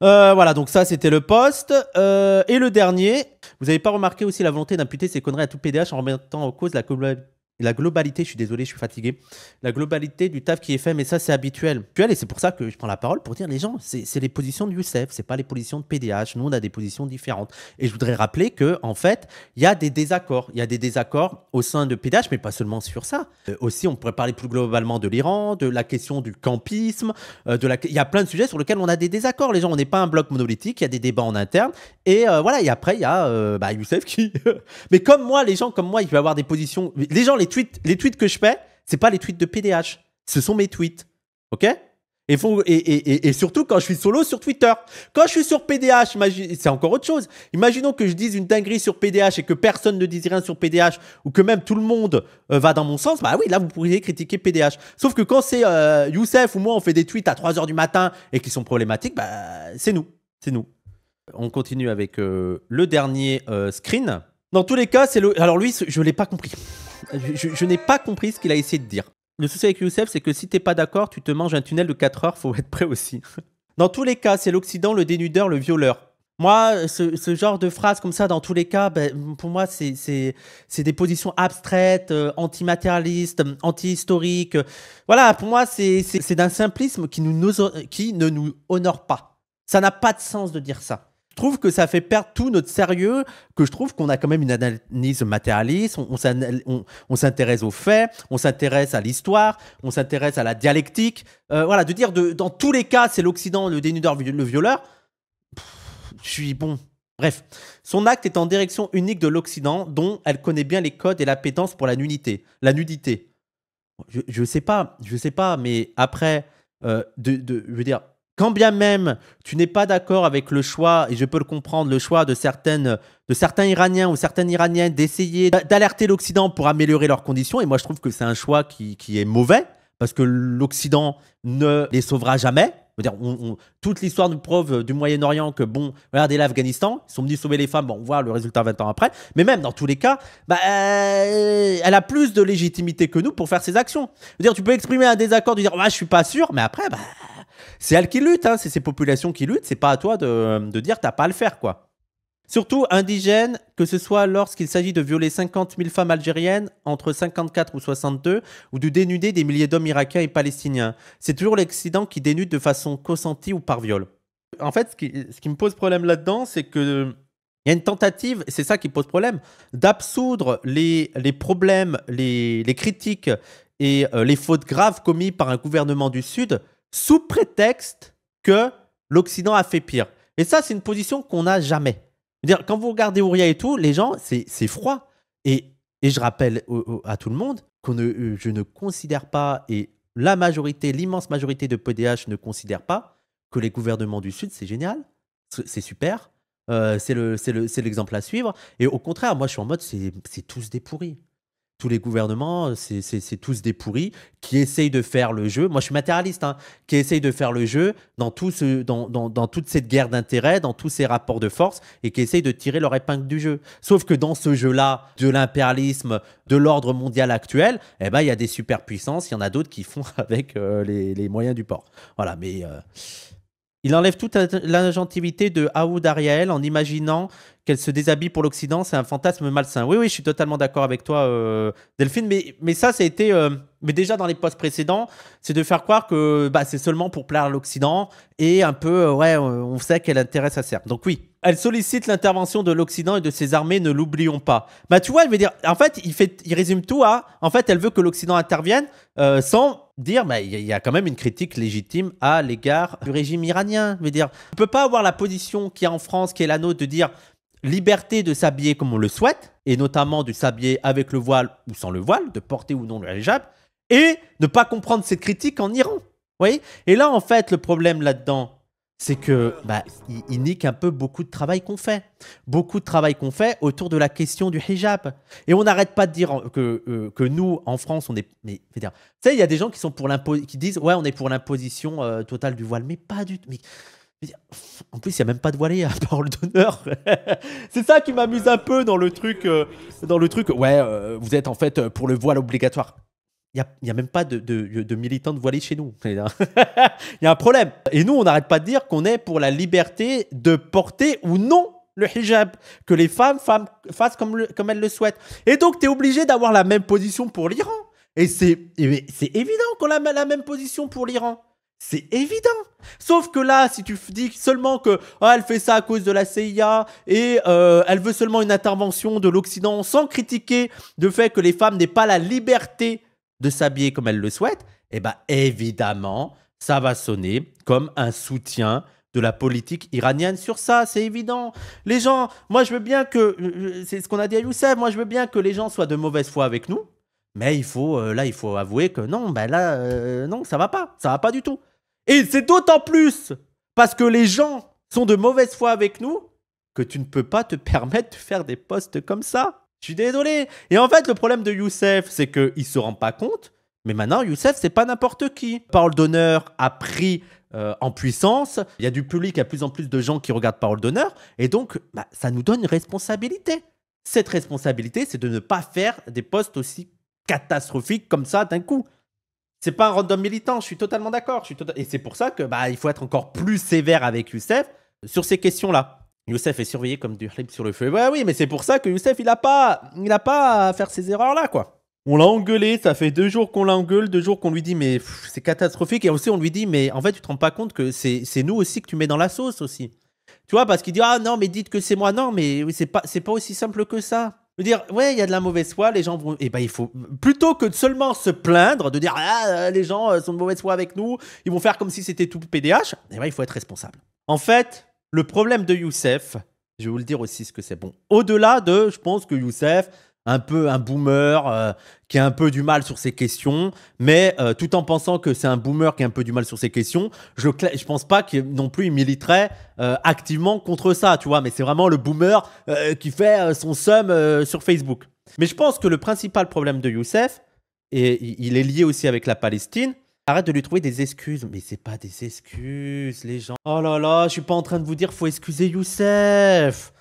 voilà, donc ça c'était le poste. et le dernier, vous n'avez pas remarqué aussi la volonté d'imputer ces conneries à tout PDH en remettant en cause la communauté la globalité, je suis désolé, je suis fatigué, la globalité du taf qui est fait, mais ça c'est habituel. Et c'est pour ça que je prends la parole pour dire les gens, c'est les positions de Youssef, c'est pas les positions de PDH, nous on a des positions différentes. Et je voudrais rappeler que en fait, il y a des désaccords, il y a des désaccords au sein de PDH, mais pas seulement sur ça. Euh, aussi, on pourrait parler plus globalement de l'Iran, de la question du campisme, euh, de la... il y a plein de sujets sur lesquels on a des désaccords. Les gens, on n'est pas un bloc monolithique, il y a des débats en interne. Et euh, voilà, et après, il y a bah, Youssef qui... mais comme moi, les gens comme moi, il peut avoir des positions... Les gens, les les tweets que je fais, c'est pas les tweets de PDH. Ce sont mes tweets. OK et, et, surtout quand je suis solo sur Twitter. Quand je suis sur PDH, c'est encore autre chose. Imaginons que je dise une dinguerie sur PDH et que personne ne dise rien sur PDH ou que même tout le monde euh, va dans mon sens. Bah oui, là, vous pourriez critiquer PDH. Sauf que quand c'est euh, Youssef ou moi, on fait des tweets à 3 h du matin et qui sont problématiques, bah c'est nous. C'est nous. On continue avec euh, le dernier screen. Dans tous les cas, c'est le. Alors lui, je ne l'ai pas compris je, n'ai pas compris ce qu'il a essayé de dire. Le souci avec Youssef, c'est que si t'es pas d'accord, tu te manges un tunnel de 4 heures, faut être prêt aussi. Dans tous les cas, c'est l'Occident, le dénudeur, le violeur. Moi, ce, genre de phrase comme ça, dans tous les cas, ben, pour moi, c'est des positions abstraites, euh, antimatérialistes, euh, anti-historiques. Voilà, pour moi, c'est d'un simplisme qui ne nous honore pas. Ça n'a pas de sens de dire ça je trouve que ça fait perdre tout notre sérieux, que je trouve qu'on a quand même une analyse matérialiste, on, on, s'intéresse aux faits, on s'intéresse à l'histoire, on s'intéresse à la dialectique. Euh, voilà, de dire de, dans tous les cas, c'est l'Occident, le dénudeur, le violeur. je suis bon. Bref, son acte est en direction unique de l'Occident, dont elle connaît bien les codes et l'appétence pour la nudité. La nudité. Je, ne sais pas, je sais pas, mais après, euh, de, je veux dire, quand bien même tu n'es pas d'accord avec le choix, et je peux le comprendre, le choix de, certaines, de certains Iraniens ou certaines Iraniennes d'essayer d'alerter l'Occident pour améliorer leurs conditions, et moi je trouve que c'est un choix qui, est mauvais, parce que l'Occident ne les sauvera jamais. Dire, toute l'histoire nous prouve euh, du Moyen-Orient que, bon, regardez l'Afghanistan, ils sont venus sauver les femmes, bon, on voit le résultat 20 ans après, mais même dans tous les cas, bah, euh, elle a plus de légitimité que nous pour faire ses actions. Dire, tu peux exprimer un désaccord, dire, je je suis pas sûr, mais après, bah, c'est elles qui luttent, hein, c'est ces populations qui luttent, c'est pas à toi de, dire t'as pas à le faire, quoi. Surtout indigènes, que ce soit lorsqu'il s'agit de violer 50 000 femmes algériennes entre 54 ou 62, ou de dénuder des milliers d'hommes irakiens et palestiniens. C'est toujours l'Occident qui dénude de façon consentie ou par viol. En fait, ce qui, me pose problème là-dedans, c'est que il y a une tentative, c'est ça qui pose problème, d'absoudre les, problèmes, les, critiques et euh, les fautes graves commises par un gouvernement du Sud sous prétexte que l'Occident a fait pire. Et ça, c'est une position qu'on n'a jamais. Dire, quand vous regardez Ouria et tout, les gens, c'est froid. Et, je rappelle à tout le monde que euh, je ne considère pas, et la majorité, l'immense majorité de PDH ne considère pas que les gouvernements du Sud, c'est génial, c'est super, euh, c'est l'exemple à suivre. Et au contraire, moi, je suis en mode, c'est tous des pourris tous les gouvernements, c'est tous des pourris qui essayent de faire le jeu. Moi, je suis matérialiste, hein, qui essaye de faire le jeu dans, tout ce, dans, dans, toute cette guerre d'intérêts, dans tous ces rapports de force, et qui essayent de tirer leur épingle du jeu. Sauf que dans ce jeu-là, de l'impérialisme, de l'ordre mondial actuel, eh ben, il y a des superpuissances, il y en a d'autres qui font avec euh, les, moyens du port. Voilà, mais. Euh, il enlève toute l'ingentivité de Aoud Ariel en imaginant qu'elle se déshabille pour l'Occident, c'est un fantasme malsain. Oui, oui, je suis totalement d'accord avec toi, euh, Delphine. Mais, mais ça, ça a été. Euh, mais déjà dans les postes précédents, c'est de faire croire que bah, c'est seulement pour plaire à l'Occident et un peu, euh, ouais, on sait qu'elle intéresse à Serbe. Donc oui, elle sollicite l'intervention de l'Occident et de ses armées, ne l'oublions pas. Bah tu vois, elle veut dire, en fait, il, fait, il résume tout à, en fait, elle veut que l'Occident intervienne sans dire, bah il y a quand même une critique légitime à l'égard du régime iranien. Je veux dire, on peut pas avoir la position qu'il y a en France, qui est la nôtre, de dire, liberté de s'habiller comme on le souhaite, et notamment de s'habiller avec le voile ou sans le voile, de porter ou non le hijab, et ne pas comprendre cette critiques en Iran. Oui. Et là, en fait, le problème là-dedans, c'est que bah, il, nique un peu beaucoup de travail qu'on fait, beaucoup de travail qu'on fait autour de la question du hijab. Et on n'arrête pas de dire que, euh, que nous, en France, on est. tu sais, il y a des gens qui sont pour qui disent ouais, on est pour l'imposition euh, totale du voile, mais pas du tout. En plus, il n'y a même pas de voile à parole d'honneur. c'est ça qui m'amuse un peu dans le truc. Euh, dans le truc, ouais, euh, vous êtes en fait euh, pour le voile obligatoire. Il n'y a, même pas de, militants de chez nous. Il y a un problème. Et nous, on n'arrête pas de dire qu'on est pour la liberté de porter ou non le hijab, que les femmes, fassent comme, comme elles le souhaitent. Et donc, tu es obligé d'avoir la même position pour l'Iran. Et c'est évident qu'on a la même position pour l'Iran. C'est évident. Sauf que là, si tu dis seulement que ah, elle fait ça à cause de la CIA et euh, elle veut seulement une intervention de l'Occident sans critiquer le fait que les femmes n'aient pas la liberté de s'habiller comme elles le souhaitent, eh bien évidemment, ça va sonner comme un soutien de la politique iranienne sur ça, c'est évident. Les gens, moi je veux bien que, euh, euh, c'est ce qu'on a dit à Youssef, moi je veux bien que les gens soient de mauvaise foi avec nous, mais il faut, là il faut avouer que non, ben là, non, ça va pas, ça va pas du tout. Et c'est d'autant plus parce que les gens sont de mauvaise foi avec nous que tu ne peux pas te permettre de faire des postes comme ça. Je suis désolé. Et en fait, le problème de Youssef, c'est qu'il ne se rend pas compte. Mais maintenant, Youssef, c'est pas n'importe qui. Parole d'honneur a pris euh, en puissance. Il y a du public, il y a de plus en plus de gens qui regardent Parole d'honneur. Et donc, bah, ça nous donne une responsabilité. Cette responsabilité, c'est de ne pas faire des postes aussi catastrophiques comme ça d'un coup. C'est pas un random militant, je suis totalement d'accord. Tota- et c'est pour ça que bah, il faut être encore plus sévère avec Youssef sur ces questions-là. Youssef est surveillé comme du sur le feu. Bah oui, mais c'est pour ça que Youssef, il n'a pas, il pas à faire ces erreurs-là, quoi. On l'a engueulé, ça fait deux jours qu'on l'engueule, deux jours qu'on lui dit mais c'est catastrophique. Et aussi, on lui dit mais en fait, tu te rends pas compte que c'est nous aussi que tu mets dans la sauce aussi. Tu vois, parce qu'il dit ah non, mais dites que c'est moi. Non, mais c'est pas, pas aussi simple que ça veux dire, ouais, il y a de la mauvaise foi, les gens vont. et eh ben, il faut. Plutôt que de seulement se plaindre, de dire, ah, euh, les gens euh, sont de mauvaise foi avec nous, ils vont faire comme si c'était tout PDH, et eh ben, il faut être responsable. En fait, le problème de Youssef, je vais vous le dire aussi ce que c'est bon. Au-delà de, je pense que Youssef, un peu un boomer euh, qui a un peu du mal sur ses questions, mais euh, tout en pensant que c'est un boomer qui a un peu du mal sur ses questions, je ne pense pas que non plus il militerait euh, activement contre ça, tu vois, mais c'est vraiment le boomer qui fait son somme sur Facebook. Mais je pense que le principal problème de Youssef, et il est lié aussi avec la Palestine, Arrête de lui trouver des excuses. Mais c'est pas des excuses, les gens. Oh là là, je suis pas en train de vous dire faut excuser Youssef.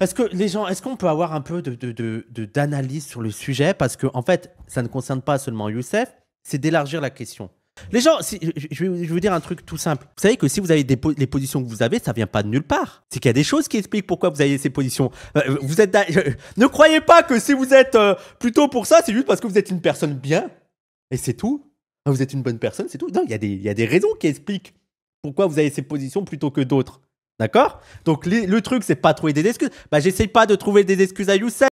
Est-ce que les gens, est-ce qu'on peut avoir un peu d'analyse de, d'analyse sur le sujet Parce que, en fait, ça ne concerne pas seulement Youssef, c'est d'élargir la question. Les gens, si, je, vais, vous dire un truc tout simple. Vous savez que si vous avez les positions que vous avez, ça vient pas de nulle part. C'est qu'il y a des choses qui expliquent pourquoi vous avez ces positions. Euh, euh, vous êtes, ne croyez pas que si vous êtes euh, plutôt pour ça, c'est juste parce que vous êtes une personne bien et c'est tout. Vous êtes une bonne personne, c'est tout. Non, il y, il y a des raisons qui expliquent pourquoi vous avez ces positions plutôt que d'autres. D'accord Donc le truc, c'est pas trouver des excuses. Bah, j'essaye pas de trouver des excuses à Youssef.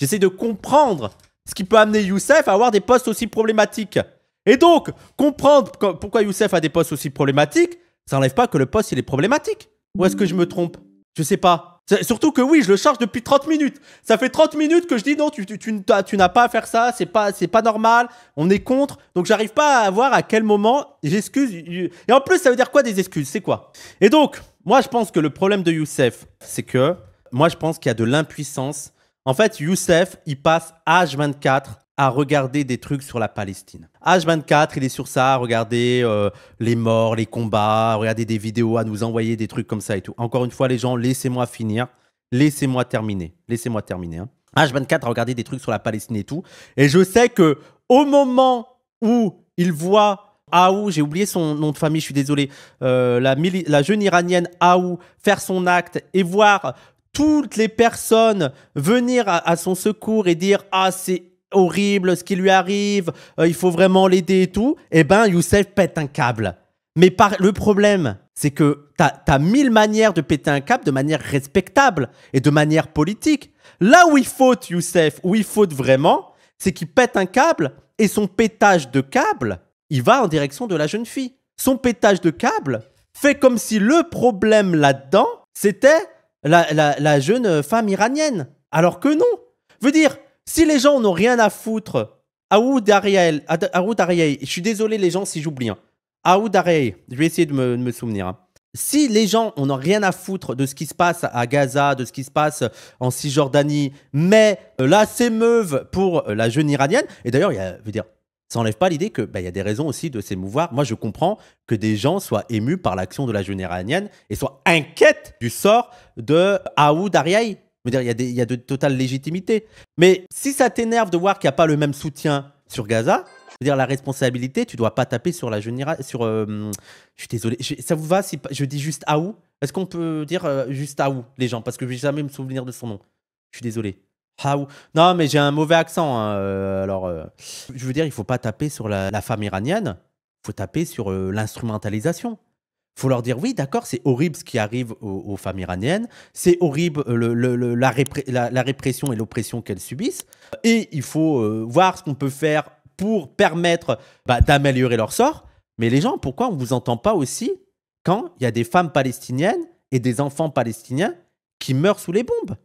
J'essaie de comprendre ce qui peut amener Youssef à avoir des postes aussi problématiques. Et donc, comprendre pourquoi Youssef a des postes aussi problématiques, ça n'enlève pas que le poste, il est problématique. Ou est-ce que je me trompe Je sais pas. Surtout que oui, je le charge depuis 30 minutes. Ça fait 30 minutes que je dis non, tu, tu, tu, tu n'as pas à faire ça, c'est pas, c'est pas normal, on est contre. Donc j'arrive pas à voir à quel moment j'excuse. Et en plus, ça veut dire quoi des excuses C'est quoi Et donc, moi, je pense que le problème de Youssef, c'est que moi, je pense qu'il y a de l'impuissance. En fait, Youssef, il passe H24 à regarder des trucs sur la Palestine. H24, il est sur ça, à regarder euh, les morts, les combats, à regarder des vidéos, à nous envoyer des trucs comme ça et tout. Encore une fois, les gens, laissez-moi finir, laissez-moi terminer, laissez-moi terminer. H24 hein. regarder des trucs sur la Palestine et tout. Et je sais que au moment où il voit Aou, j'ai oublié son nom de famille, je suis désolé, euh, la, jeune iranienne Aou, faire son acte et voir toutes les personnes venir à, son secours et dire Ah, c'est horrible ce qui lui arrive, euh, il faut vraiment l'aider et tout, eh ben Youssef pète un câble. Mais le problème, c'est que tu as, mille manières de péter un câble de manière respectable et de manière politique. Là où il faut Youssef, où il faut vraiment, c'est qu'il pète un câble et son pétage de câble, il va en direction de la jeune fille. Son pétage de câble fait comme si le problème là-dedans, c'était la, jeune femme iranienne. Alors que non. Veut dire, si les gens n'ont rien à foutre, Aoud Ariel, je suis désolé les gens si j'oublie. Hein. Aoud Ariel, je vais essayer de me, souvenir. Hein. Si les gens n'ont rien à foutre de ce qui se passe à Gaza, de ce qui se passe en Cisjordanie, mais euh, là c'est meuve pour euh, la jeune iranienne, et d'ailleurs, il y a, veux dire, ça n'enlève pas l'idée que bah, il y a des raisons aussi de s'émouvoir. Moi, je comprends que des gens soient émus par l'action de la jeune iranienne et soient inquiètes du sort de Aoud dire, Il y, a de totale légitimité. Mais si ça t'énerve de voir qu'il n'y a pas le même soutien sur Gaza, je veux dire, la responsabilité, tu ne dois pas taper sur la jeune iranienne. je suis désolé. ça vous va si je dis juste Aou Est-ce qu'on peut dire euh, juste Aou, les gens Parce que je ne vais jamais me souvenir de son nom. Je suis désolé. Ah non, mais j'ai un mauvais accent. Hein, euh, alors, euh, je veux dire, il faut pas taper sur la, femme iranienne. faut taper sur l'instrumentalisation euh, l'instrumentalisation. faut leur dire, oui, d'accord, c'est horrible ce qui arrive aux, femmes iraniennes. C'est horrible la, répression et l'oppression qu'elles subissent. Et il faut voir ce qu'on peut faire pour permettre bah, d'améliorer leur sort. Mais les gens, pourquoi on ne vous entend pas aussi quand il y a des femmes palestiniennes et des enfants palestiniens qui meurent sous les bombes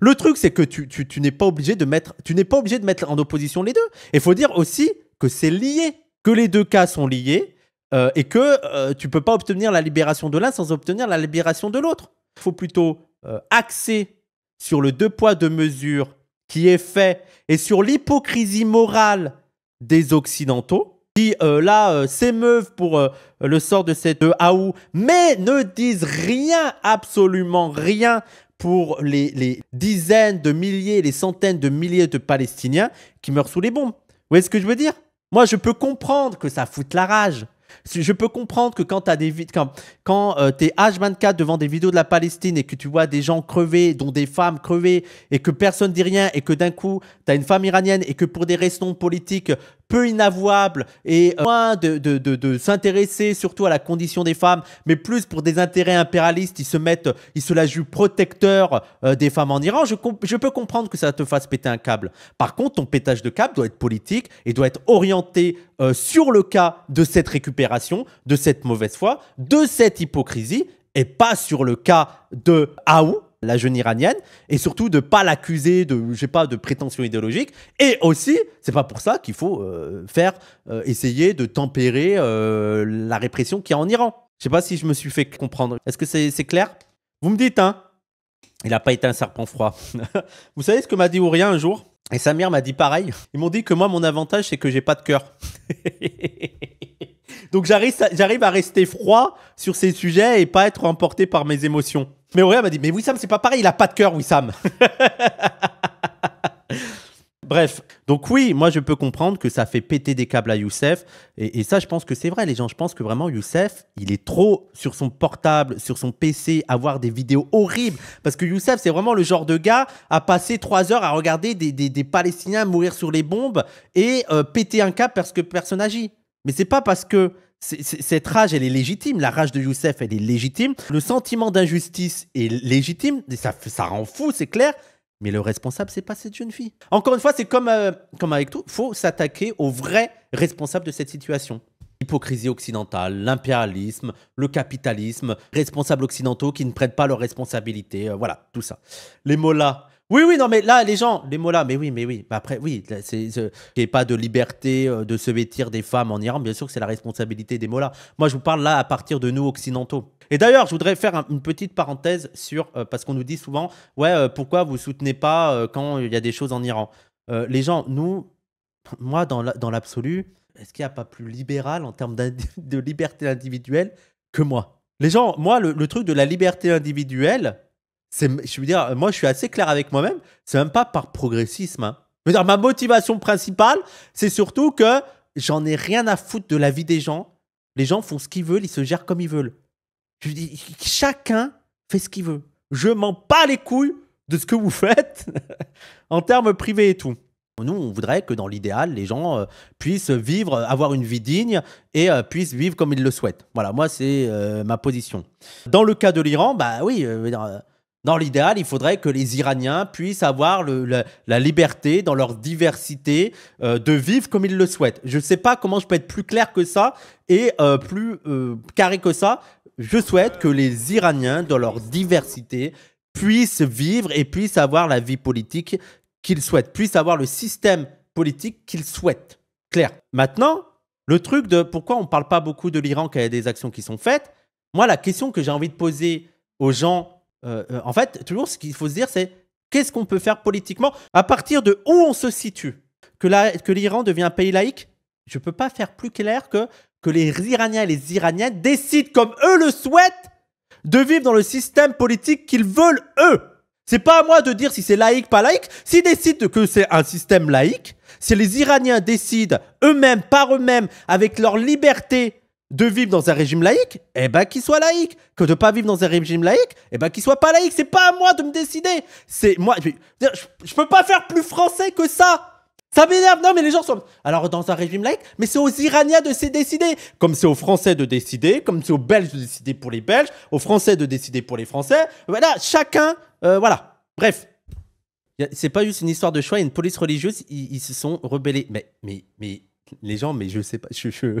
le truc, c'est que tu, n'es pas obligé de mettre, tu n'es pas obligé de mettre en opposition les deux. il faut dire aussi que c'est lié, que les deux cas sont liés euh, et que tu euh, tu peux pas obtenir la libération de l'un sans obtenir la libération de l'autre. Il faut plutôt euh, axer sur le deux poids deux mesures qui est fait et sur l'hypocrisie morale des Occidentaux qui là s'émeuvent pour le sort de ces deux Aou, mais ne disent rien, absolument rien pour les, dizaines de milliers, les centaines de milliers de Palestiniens qui meurent sous les bombes. Vous voyez ce que je veux dire Moi, je peux comprendre que ça foute la rage. Je peux comprendre que quand tu des quand, quand euh, es H24 devant des vidéos de la Palestine et que tu vois des gens crever, dont des femmes crever, et que personne dit rien, et que d'un coup, tu as une femme iranienne et que pour des raisons politiques, peu inavouable et loin euh, de, s'intéresser surtout à la condition des femmes, mais plus pour des intérêts impérialistes, ils se mettent, ils se la jouent protecteur euh, des femmes en Iran, je, peux comprendre que ça te fasse péter un câble. Par contre, ton pétage de câble doit être politique et doit être orienté euh, sur le cas de cette récupération, de cette mauvaise foi, de cette hypocrisie et pas sur le cas de Aou la jeune iranienne et surtout de pas l'accuser de je sais pas de prétention idéologique et aussi c'est pas pour ça qu'il faut euh, faire euh, essayer de tempérer euh, la répression qu'il y a en Iran. Je sais pas si je me suis fait comprendre. Est-ce que c'est clair Vous me dites hein. Il n'a pas été un serpent froid. Vous savez ce que m'a dit Ourien un jour Et Samir m'a dit pareil. Ils m'ont dit que moi mon avantage c'est que j'ai pas de cœur. Donc j'arrive à rester froid sur ces sujets et pas être emporté par mes émotions. Mais Auréa m'a dit Mais Wissam, c'est pas pareil, il a pas de cœur, Wissam. Bref, donc oui, moi je peux comprendre que ça fait péter des câbles à Youssef. Et, ça, je pense que c'est vrai, les gens. Je pense que vraiment, Youssef, il est trop sur son portable, sur son PC, à voir des vidéos horribles. Parce que Youssef, c'est vraiment le genre de gars à passer trois heures à regarder des, Palestiniens mourir sur les bombes et euh, péter un câble parce que personne n'agit. Mais c'est pas parce que cette rage, elle est légitime. La rage de Youssef, elle est légitime. Le sentiment d'injustice est légitime. Ça, ça rend fou, c'est clair. Mais le responsable, c'est pas cette jeune fille. Encore une fois, c'est comme, euh, comme avec tout. faut s'attaquer aux vrais responsables de cette situation. L'hypocrisie occidentale, l'impérialisme, le capitalisme, responsables occidentaux qui ne prennent pas leurs responsabilités, euh, voilà, tout ça. Les mots oui, oui, non, mais là, les gens, les mots mais oui, mais oui. Bah, après, oui, il n'y a pas de liberté euh, de se vêtir des femmes en Iran, bien sûr que c'est la responsabilité des mots Moi, je vous parle là à partir de nous, occidentaux. Et d'ailleurs, je voudrais faire une petite parenthèse sur, euh, parce qu'on nous dit souvent, ouais, euh, pourquoi vous soutenez pas quand il y a des choses en Iran Les gens, nous, moi, dans l'absolu, est-ce qu'il n'y a pas plus libéral en termes de liberté individuelle que moi les gens, moi, le, truc de la liberté individuelle, je veux dire, moi, je suis assez clair avec moi-même. C'est même pas par progressisme. Hein. ma motivation principale, c'est surtout que j'en ai rien à foutre de la vie des gens. Les gens font ce qu'ils veulent, ils se gèrent comme ils veulent. dis, chacun fait ce qu'il veut. Je m'en pas les couilles de ce que vous faites en termes privés et tout. Nous, on voudrait que dans l'idéal, les gens euh, puissent vivre, avoir une vie digne et euh, puissent vivre comme ils le souhaitent. Voilà, moi, c'est euh, ma position. Dans le cas de l'Iran, bah oui, dans l'idéal, il faudrait que les Iraniens puissent avoir la, liberté dans leur diversité euh, de vivre comme ils le souhaitent. Je ne sais pas comment je peux être plus clair que ça et euh, plus euh, carré que ça. Je souhaite que les Iraniens, dans leur diversité, puissent vivre et puissent avoir la vie politique qu'ils souhaitent, puissent avoir le système politique qu'ils souhaitent. Clair. Maintenant, le truc de pourquoi on ne parle pas beaucoup de l'Iran, qu'il y a des actions qui sont faites, moi, la question que j'ai envie de poser aux gens euh, euh, en fait, toujours, ce qu'il faut se dire, c'est qu'est-ce qu'on peut faire politiquement à partir de où on se situe Que l'Iran que devient un pays laïque Je ne peux pas faire plus clair que, que les Iraniens et les Iraniennes décident comme eux le souhaitent de vivre dans le système politique qu'ils veulent eux. C'est pas à moi de dire si c'est laïque, pas laïque. S'ils décident que c'est un système laïque, si les Iraniens décident eux-mêmes, par eux-mêmes, avec leur liberté de vivre dans un régime laïque, eh ben qu'il soit laïque. Que de pas vivre dans un régime laïque, eh ben qu'il soit pas laïque. C'est pas à moi de me décider. C'est moi. Je, ne peux pas faire plus français que ça. Ça m'énerve. Non, mais les gens sont. Alors dans un régime laïque, mais c'est aux Iraniens de se décider. Comme c'est aux Français de décider, comme c'est aux Belges de décider pour les Belges, aux Français de décider pour les Français. Voilà, chacun. Euh, voilà. Bref. C'est pas juste une histoire de choix. Une police religieuse, ils, ils se sont rebellés. Mais, mais, mais les gens, mais je sais pas, je, je,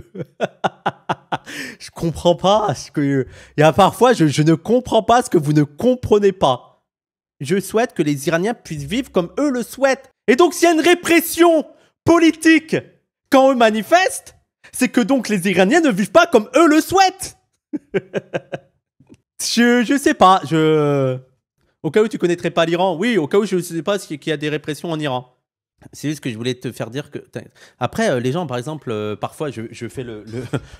comprends pas ce que. Il y a parfois, je, ne comprends pas ce que vous ne comprenez pas. Je souhaite que les Iraniens puissent vivre comme eux le souhaitent. Et donc, s'il y a une répression politique quand eux manifestent, c'est que donc les Iraniens ne vivent pas comme eux le souhaitent. je, je sais pas, je. Au cas où tu connaîtrais pas l'Iran, oui, au cas où je ne sais pas s'il y a des répressions en Iran. C'est juste que je voulais te faire dire que. Après, euh, les gens, par exemple, euh, parfois, je, je fais le,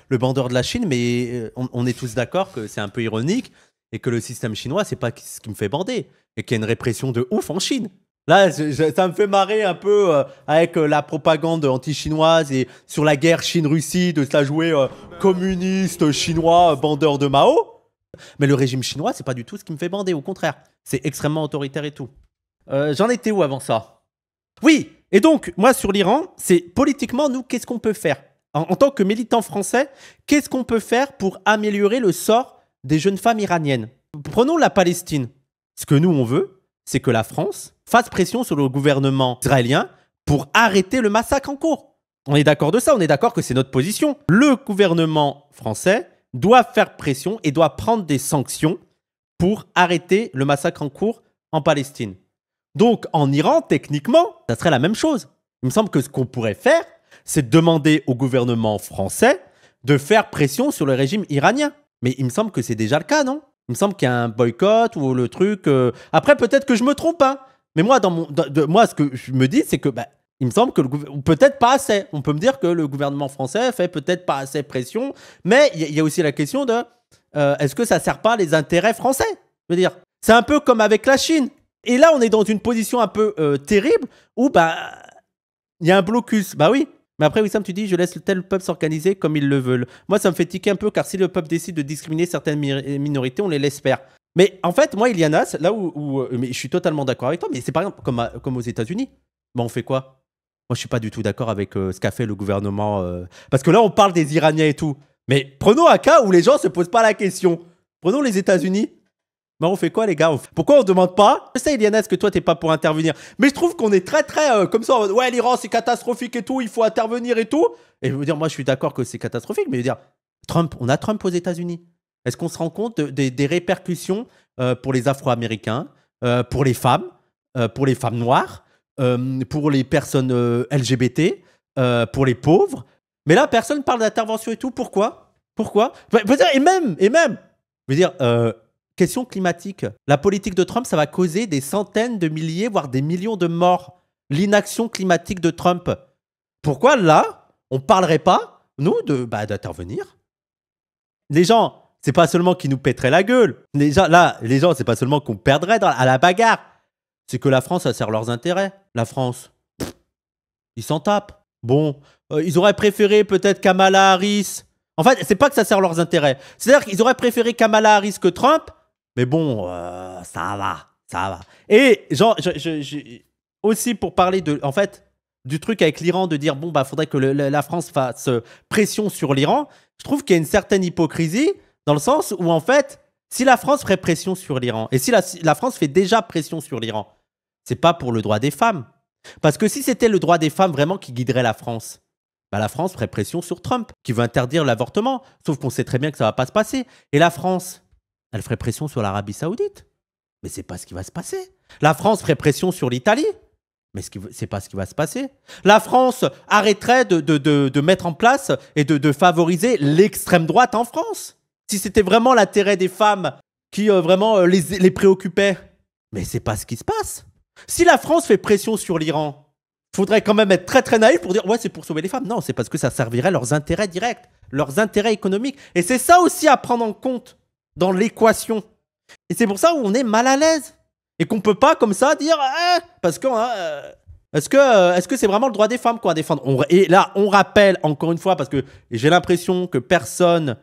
le, bandeur de la Chine, mais euh, on, est tous d'accord que c'est un peu ironique et que le système chinois, c'est pas ce qui me fait bander et qu'il y a une répression de ouf en Chine. Là, ça me fait marrer un peu avec la propagande anti-chinoise et sur la guerre Chine-Russie de se jouer communiste, chinois, bandeur de Mao. Mais le régime chinois, c'est pas du tout ce qui me fait bander, au contraire. C'est extrêmement autoritaire et tout. J'en étais où avant ça Oui, et donc, moi, sur l'Iran, c'est politiquement, nous, qu'est-ce qu'on peut faire en, tant que militant français, qu'est-ce qu'on peut faire pour améliorer le sort des jeunes femmes iraniennes Prenons la Palestine. Ce que nous, on veut, c'est que la France fasse pression sur le gouvernement israélien pour arrêter le massacre en cours. On est d'accord de ça, on est d'accord que c'est notre position. Le gouvernement français doit faire pression et doit prendre des sanctions pour arrêter le massacre en cours en Palestine. Donc en Iran, techniquement, ça serait la même chose. Il me semble que ce qu'on pourrait faire, c'est demander au gouvernement français de faire pression sur le régime iranien. Mais il me semble que c'est déjà le cas, non Il me semble qu'il y a un boycott ou le truc. Euh, après, peut-être que je me trompe, hein. Mais moi, dans mon, de, moi, ce que je me dis, c'est que bah, il me semble que le peut-être pas assez. On peut me dire que le gouvernement français fait peut-être pas assez pression, mais il y, a aussi la question de euh, est-ce que ça sert pas les intérêts français Je veux dire, c'est un peu comme avec la Chine. Et là, on est dans une position un peu euh, terrible où, bah, il y a un blocus. Bah oui. Mais après, Wissam, tu dis, je laisse tel peuple s'organiser comme ils le veulent. Moi, ça me fait tiquer un peu, car si le peuple décide de discriminer certaines minorités, on les laisse faire. Mais en fait, moi, Ilianas, là où, euh, mais je suis totalement d'accord avec toi, mais c'est par exemple comme, comme aux États-Unis. Mais bah, on fait quoi Moi, je suis pas du tout d'accord avec euh, ce qu'a fait le gouvernement. Parce que là, on parle des Iraniens et tout. Mais prenons un cas où les gens se posent pas la question. Prenons les États-Unis. Mais on fait quoi, les gars Pourquoi on demande pas Je sais, Eliana, est-ce que toi, t'es pas pour intervenir Mais je trouve qu'on est très, très euh, comme ça. Ouais, l'Iran, c'est catastrophique et tout, il faut intervenir et tout. Et je veux dire, moi, je suis d'accord que c'est catastrophique, mais je veux dire, Trump, on a Trump aux États-Unis. Est-ce qu'on se rend compte des répercussions euh, pour les Afro-Américains, euh, pour les femmes, pour les femmes noires, pour les personnes LGBT, pour les pauvres Mais là, personne parle d'intervention et tout. Pourquoi Pourquoi bah, Et même, et même, je veux dire, Question climatique. La politique de Trump, ça va causer des centaines de milliers, voire des millions de morts. L'inaction climatique de Trump. Pourquoi là, on parlerait pas, nous, de bah, d'intervenir Les gens, c'est pas seulement qu'ils nous pèteraient la gueule. Les gens, là, les gens, c'est pas seulement qu'on perdrait à la bagarre. C'est que la France, ça sert leurs intérêts. La France, ils s'en tapent. Bon, euh, ils auraient préféré peut-être Kamala Harris. En fait, c'est pas que ça sert leurs intérêts. C'est-à-dire qu'ils auraient préféré Kamala Harris que Trump, mais bon, euh, ça va, ça va. Et genre, aussi pour parler de, en fait, du truc avec l'Iran de dire bon bah faudrait que la France fasse euh, pression sur l'Iran. Je trouve qu'il y a une certaine hypocrisie dans le sens où en fait, si la France ferait pression sur l'Iran et si la, la France fait déjà pression sur l'Iran, c'est pas pour le droit des femmes. Parce que si c'était le droit des femmes vraiment qui guiderait la France, bah la France ferait pression sur Trump, qui veut interdire l'avortement, sauf qu'on sait très bien que ça va pas se passer. Et la France, elle ferait pression sur l'Arabie Saoudite. Mais c'est pas ce qui va se passer. La France ferait pression sur l'Italie. Mais ce n'est pas ce qui va se passer. La France arrêterait de, mettre en place et de, favoriser l'extrême droite en France. Si c'était vraiment l'intérêt des femmes qui euh, vraiment euh, les, les préoccupait. Mais c'est pas ce qui se passe. Si la France fait pression sur l'Iran, faudrait quand même être très très naïf pour dire ouais c'est pour sauver les femmes. Non, c'est parce que ça servirait leurs intérêts directs, leurs intérêts économiques. Et c'est ça aussi à prendre en compte dans l'équation. Et c'est pour ça on est mal à l'aise. Et qu'on peut pas comme ça dire hein, parce que hein, euh, est-ce que euh, est-ce que c'est vraiment le droit des femmes quoi va défendre Et là, on rappelle encore une fois parce que j'ai l'impression que personne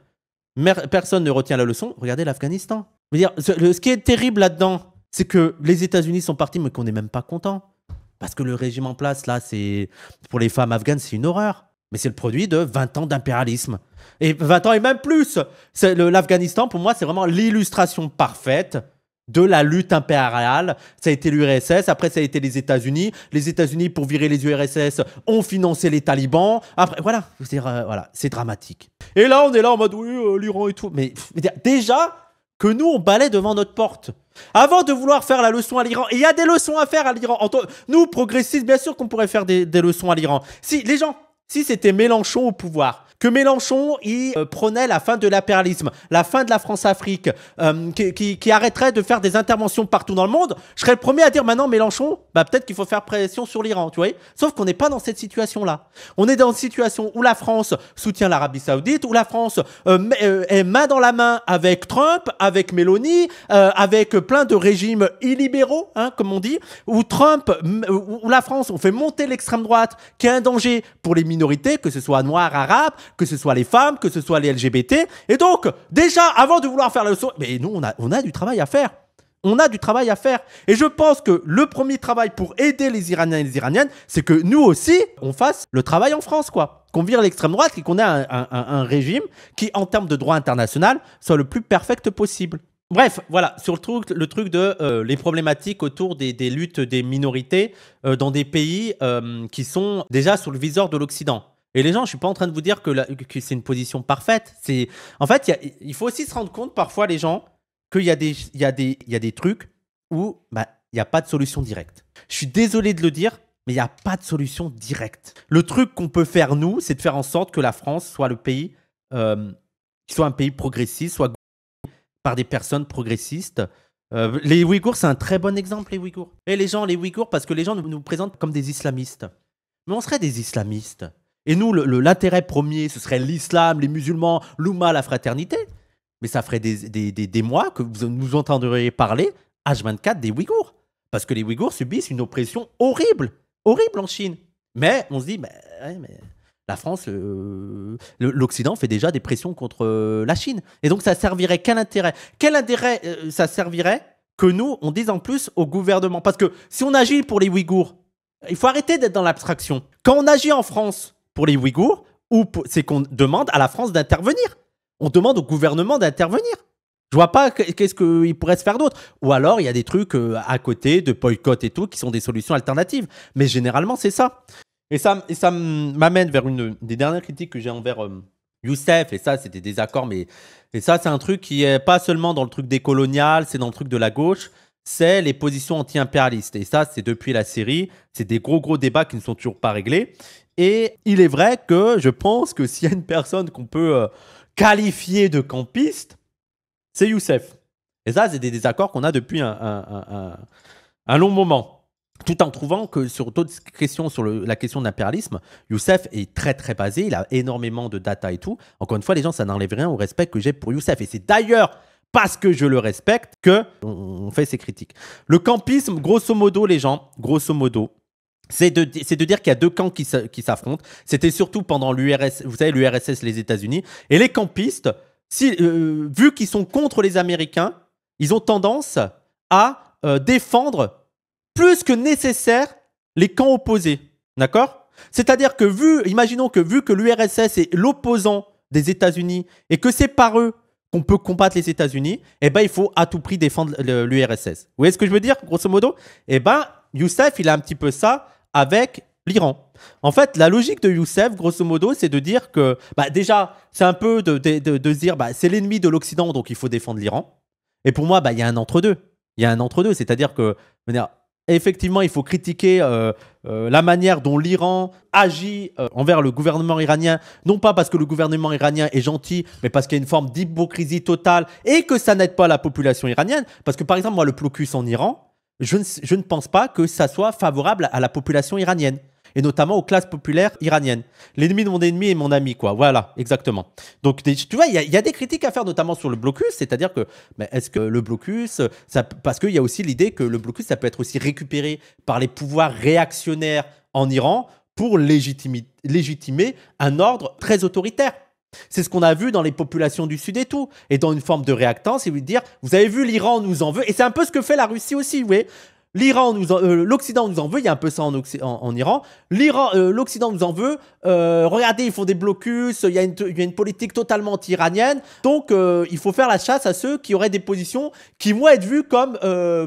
personne ne retient la leçon. Regardez l'Afghanistan. Ce, ce qui est terrible là-dedans, c'est que les États-Unis sont partis mais qu'on n'est même pas content parce que le régime en place là, c'est pour les femmes afghanes, c'est une horreur mais c'est le produit de 20 ans d'impérialisme. Et 20 ans et même plus L'Afghanistan, pour moi, c'est vraiment l'illustration parfaite de la lutte impériale. Ça a été l'URSS, après ça a été les États-Unis. Les États-Unis, pour virer les URSS, ont financé les talibans. Après, voilà, euh, c'est voilà, dramatique. Et là, on est là en mode, oui, euh, l'Iran et tout. Mais, déjà que nous, on balait devant notre porte. Avant de vouloir faire la leçon à l'Iran, il y a des leçons à faire à l'Iran. Nous, progressistes, bien sûr qu'on pourrait faire des leçons à l'Iran. Si les gens si c'était Mélenchon au pouvoir, que Mélenchon y euh, prenait la fin de l'impérialisme, la fin de la France-Afrique, euh, qui, arrêterait de faire des interventions partout dans le monde, je serais le premier à dire maintenant Mélenchon, bah peut-être qu'il faut faire pression sur l'Iran, tu vois. Sauf qu'on n'est pas dans cette situation-là. On est dans une situation où la France soutient l'Arabie Saoudite, où la France euh, est main dans la main avec Trump, avec Mélanie, avec plein de régimes illibéraux, hein, comme on dit, où Trump, où la France, on fait monter l'extrême droite, qui est un danger pour les minorités, que ce soit noirs, arabes, que ce soit les femmes, que ce soit les LGBT. Et donc, déjà, avant de vouloir faire le leçon, mais nous, on a, on a du travail à faire. On a du travail à faire. Et je pense que le premier travail pour aider les Iraniens et les Iraniennes, c'est que nous aussi, on fasse le travail en France, quoi. Qu'on vire l'extrême droite et qu'on ait un, régime qui, en termes de droit international, soit le plus perfect possible. Bref, voilà, sur le truc, le truc de euh, les problématiques autour des, luttes des minorités euh, dans des pays euh, qui sont déjà sous le viseur de l'Occident. Et les gens, je suis pas en train de vous dire que, c'est une position parfaite. C'est en fait, il faut aussi se rendre compte parfois les gens qu'il y a des il y a des a des trucs où bah, il n'y a pas de solution directe. Je suis désolé de le dire, mais il n'y a pas de solution directe. Le truc qu'on peut faire nous, c'est de faire en sorte que la France soit le pays euh, soit un pays progressiste, soit par des personnes progressistes. Euh, les Ouïghours, c'est un très bon exemple, les Ouïghours. Et les gens, les Ouïghours, parce que les gens nous présentent comme des islamistes. Mais on serait des islamistes. Et nous, l'intérêt premier, ce serait l'islam, les musulmans, l'Uma, la fraternité. Mais ça ferait des, des, mois que vous nous entendriez parler, H24, des Ouïghours. Parce que les Ouïghours subissent une oppression horrible, horrible en Chine. Mais on se dit, mais la France, l'Occident fait déjà des pressions contre euh, la Chine. Et donc ça servirait quel intérêt Quel intérêt euh, ça servirait que nous, on dise en plus au gouvernement Parce que si on agit pour les Ouïghours, il faut arrêter d'être dans l'abstraction. Quand on agit en France, pour les Ouïghours ou c'est qu'on demande à la France d'intervenir. On demande au gouvernement d'intervenir. Je vois pas qu'est-ce qu'il pourrait se faire d'autre. Ou alors, il y a des trucs euh, à côté de boycott et tout qui sont des solutions alternatives. Mais généralement, c'est ça. Et ça, et ça m'amène vers une des dernières critiques que j'ai envers euh, Youssef. Et ça, c'était des accords. Mais, et ça, c'est un truc qui est pas seulement dans le truc décolonial, c'est dans le truc de la gauche. C'est les positions anti-impérialistes. Et ça, c'est depuis la série. C'est des gros, gros débats qui ne sont toujours pas réglés. Et il est vrai que je pense que s'il y a une personne qu'on peut euh, qualifier de campiste, c'est Youssef. Et ça, c'est des désaccords qu'on a depuis un, long moment. Tout en trouvant que sur d'autres questions, sur la question de l'impérialisme, Youssef est très très basé, il a énormément de data et tout. Encore une fois, les gens, ça n'enlève rien au respect que j'ai pour Youssef. Et c'est d'ailleurs parce que je le respecte que on, fait ces critiques. Le campisme, grosso modo, les gens, grosso modo, c'est de, de, dire qu'il y a deux camps qui s'affrontent. C'était surtout pendant l'URSS, vous savez, l'URSS, les États-Unis. Et les campistes, si, euh, vu qu'ils sont contre les Américains, ils ont tendance à euh, défendre plus que nécessaire les camps opposés. D'accord C'est-à-dire que vu, imaginons que vu que l'URSS est l'opposant des États-Unis et que c'est par eux qu'on peut combattre les États-Unis, eh ben, il faut à tout prix défendre l'URSS. Vous voyez ce que je veux dire, grosso modo Eh ben, Youssef, il a un petit peu ça avec l'Iran. En fait, la logique de Youssef, grosso modo, c'est de dire que, bah, déjà, c'est un peu de, de, de, dire, bah, c'est l'ennemi de l'Occident, donc il faut défendre l'Iran. Et pour moi, bah, il y a un entre-deux. Il y a un entre-deux, c'est-à-dire que, effectivement, il faut critiquer euh, euh, la manière dont l'Iran agit euh, envers le gouvernement iranien, non pas parce que le gouvernement iranien est gentil, mais parce qu'il y a une forme d'hypocrisie totale et que ça n'aide pas la population iranienne. Parce que, par exemple, moi, le blocus en Iran, je ne, pense pas que ça soit favorable à la population iranienne et notamment aux classes populaires iraniennes. L'ennemi de mon ennemi est mon ami, quoi. Voilà, exactement. Donc, tu vois, il y, a des critiques à faire, notamment sur le blocus, c'est-à-dire que est-ce que le blocus, parce qu'il y a aussi l'idée que le blocus, ça peut être aussi récupéré par les pouvoirs réactionnaires en Iran pour légitimer un ordre très autoritaire. C'est ce qu'on a vu dans les populations du Sud et tout. Et dans une forme de réactance, cest à dire, vous avez vu, l'Iran nous en veut. Et c'est un peu ce que fait la Russie aussi, oui. L'Iran nous, euh, l'Occident nous en veut. Il y a un peu ça en, Iran. L'Iran, euh, l'Occident nous en veut. Euh, regardez, ils font des blocus. Il y a une, il y a une politique totalement iranienne Donc, il faut faire la chasse à ceux qui auraient des positions qui vont être vues comme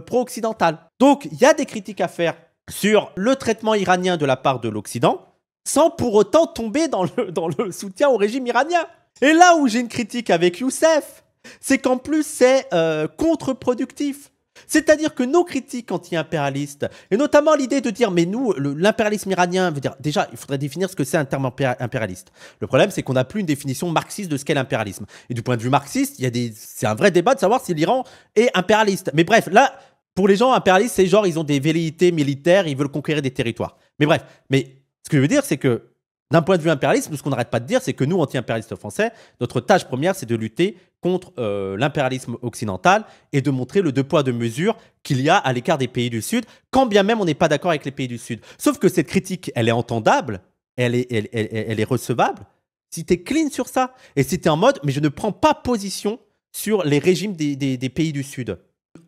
pro-occidentales. Donc, il y a des critiques à faire sur le traitement iranien de la part de l'Occident sans pour autant tomber dans le, dans le soutien au régime iranien. Et là où j'ai une critique avec Youssef, c'est qu'en plus c'est euh, contre-productif. C'est-à-dire que nos critiques anti-impérialistes, et notamment l'idée de dire, mais nous, l'impérialisme iranien, veut dire, déjà, il faudrait définir ce que c'est un terme impérialiste. Le problème, c'est qu'on n'a plus une définition marxiste de ce qu'est l'impérialisme. Et du point de vue marxiste, il y a des, c'est un vrai débat de savoir si l'Iran est impérialiste. Mais bref, là, pour les gens impérialistes, c'est genre, ils ont des velléités militaires, ils veulent conquérir des territoires. Mais bref, mais ce que je veux dire, c'est que d'un point de vue impérialiste, ce qu'on n'arrête pas de dire, c'est que nous, anti-impérialistes français, notre tâche première, c'est de lutter contre euh, l'impérialisme occidental et de montrer le deux poids, deux mesures qu'il y a à l'écart des pays du Sud, quand bien même on n'est pas d'accord avec les pays du Sud. Sauf que cette critique, elle est entendable, elle est, recevable, si tu es clean sur ça. Et si tu en mode, mais je ne prends pas position sur les régimes des, des pays du Sud.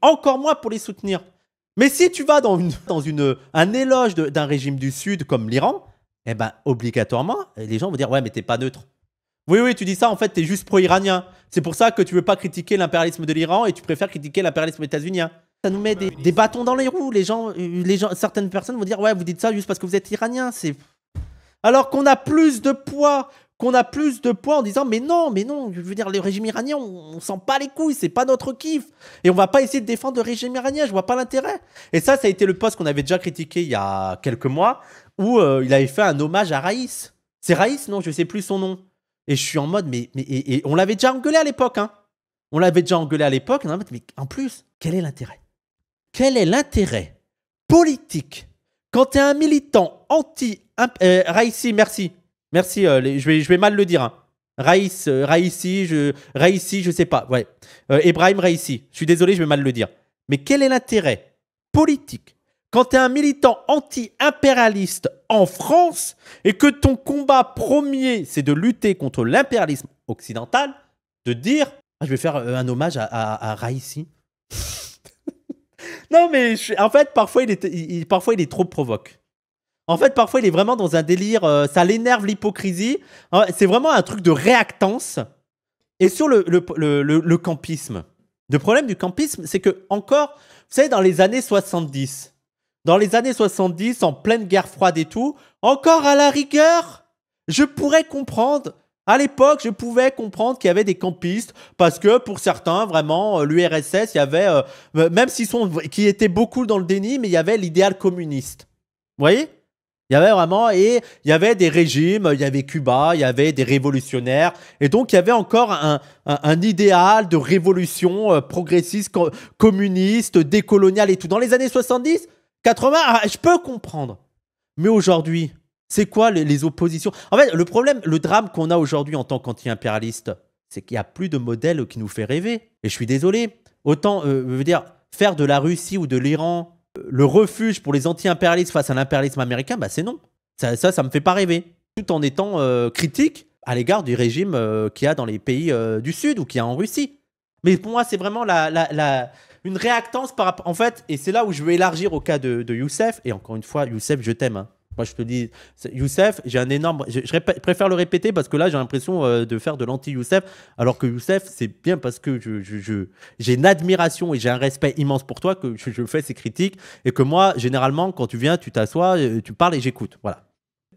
Encore moins pour les soutenir. Mais si tu vas dans, dans une, un éloge d'un régime du Sud comme l'Iran, eh ben, obligatoirement, les gens vont dire Ouais, mais t'es pas neutre. Oui, oui, tu dis ça, en fait, t'es juste pro-iranien. C'est pour ça que tu veux pas critiquer l'impérialisme de l'Iran et tu préfères critiquer l'impérialisme états-unien. Ça nous met des, bâtons dans les roues. Les gens, les gens, certaines personnes vont dire Ouais, vous dites ça juste parce que vous êtes iranien. Alors qu'on a plus de poids qu'on a plus de poids en disant mais non, mais non, je veux dire, le régime iranien, on, sent pas pas les couilles, c'est pas notre kiff. Et on va pas essayer de défendre le régime iranien, je vois pas l'intérêt. Et ça, ça a été le poste qu'on avait déjà critiqué il y a quelques mois, où euh, il avait fait un hommage à Raïs. C'est Raïs, non, je sais plus son nom. Et je suis en mode, mais, mais on l'avait déjà engueulé à l'époque, hein. On l'avait déjà engueulé à l'époque, mais en plus, quel est l'intérêt Quel est l'intérêt politique quand tu es un militant anti... Euh, merci. Merci, euh, je, vais, mal le dire. Hein. Raïs, euh, Raïssi, Raïsi, je, Raïsi, je sais pas. Ouais. Ibrahim euh, Ebrahim Raïsi. Je suis désolé, je vais mal le dire. Mais quel est l'intérêt politique quand tu es un militant anti-impérialiste en France et que ton combat premier, c'est de lutter contre l'impérialisme occidental, de dire ah, je vais faire un hommage à, à, non, mais en fait, parfois il, est, parfois il est trop provoque. En fait, parfois, il est vraiment dans un délire. Euh, ça l'énerve l'hypocrisie. Euh, c'est vraiment un truc de réactance. Et sur le, le, le, le campisme. Le problème du campisme, c'est que encore, vous savez, dans les années 70, dans les années 70, en pleine guerre froide et tout, encore à la rigueur, je pourrais comprendre. À l'époque, je pouvais comprendre qu'il y avait des campistes parce que pour certains, vraiment, euh, l'URSS, il y avait, même s'ils sont, qui étaient beaucoup dans le déni, mais il y avait l'idéal communiste. Vous voyez il y avait vraiment, et il y avait des régimes, il y avait Cuba, il y avait des révolutionnaires, et donc il y avait encore un, idéal de révolution euh, progressiste, communiste, décoloniale et tout. Dans les années 70, 80, ah, je peux comprendre. Mais aujourd'hui, c'est quoi les, oppositions En fait, le problème, le drame qu'on a aujourd'hui en tant qu'anti-impérialiste, c'est qu'il n'y a plus de modèle qui nous fait rêver. Et je suis désolé. Autant, euh, dire, faire de la Russie ou de l'Iran le refuge pour les anti-impérialistes face à l'impérialisme américain, bah c'est non. Ça, ça, me fait pas rêver. Tout en étant euh, critique à l'égard du régime euh, qu'il y a dans les pays euh, du Sud ou qu'il y a en Russie. Mais pour moi, c'est vraiment la, une réactance par rapport. En fait, et c'est là où je veux élargir au cas de, Youssef. Et encore une fois, Youssef, je t'aime. Hein. Moi, je te dis, Youssef, j'ai un énorme. Je, préfère le répéter parce que là, j'ai l'impression euh, de faire de l'anti-Youssef, alors que Youssef, c'est bien parce que j'ai je, je, une admiration et j'ai un respect immense pour toi que je, fais ces critiques et que moi, généralement, quand tu viens, tu t'assois, euh, tu parles et j'écoute. Voilà.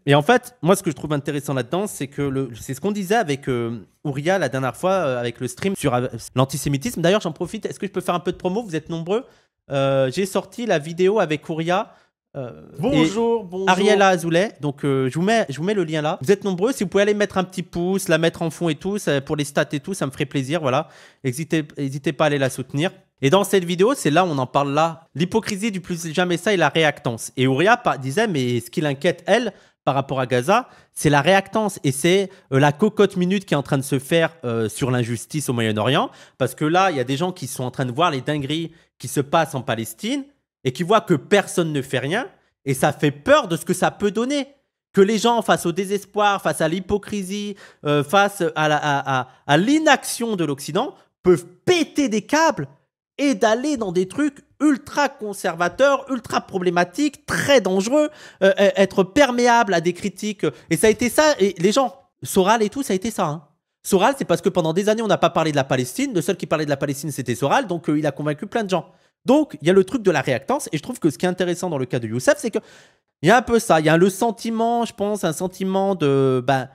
Et en fait, moi, ce que je trouve intéressant là-dedans, c'est que le... c'est ce qu'on disait avec euh, la dernière fois, euh, avec le stream sur l'antisémitisme. D'ailleurs, j'en profite. Est-ce que je peux faire un peu de promo Vous êtes nombreux. j'ai sorti la vidéo avec Ouria euh, bonjour, bonjour. Ariella Azoulay, donc euh, je, vous mets, je vous mets le lien là. Vous êtes nombreux, si vous pouvez aller mettre un petit pouce, la mettre en fond et tout, pour les stats et tout, ça me ferait plaisir, voilà. N'hésitez pas à aller la soutenir. Et dans cette vidéo, c'est là, on en parle là, l'hypocrisie du plus jamais ça et la réactance. Et Ouria disait, mais ce qui l'inquiète, elle, par rapport à Gaza, c'est la réactance et c'est euh, la cocotte minute qui est en train de se faire sur l'injustice au Moyen-Orient. Parce que là, il y a des gens qui sont en train de voir les dingueries qui se passent en Palestine et qui voit que personne ne fait rien, et ça fait peur de ce que ça peut donner. Que les gens, face au désespoir, face à l'hypocrisie, euh, face à l'inaction de l'Occident, peuvent péter des câbles et d'aller dans des trucs ultra conservateurs, ultra problématiques, très dangereux, euh, euh, être perméable à des critiques. Et ça a été ça, et les gens, Soral et tout, ça a été ça. Hein. Soral, c'est parce que pendant des années, on n'a pas parlé de la Palestine. Le seul qui parlait de la Palestine, c'était Soral, donc il a convaincu plein de gens. Donc, il y a le truc de la réactance, et je trouve que ce qui est intéressant dans le cas de Youssef, c'est qu'il y a un peu ça, il y a le sentiment, je pense, un sentiment de, ben,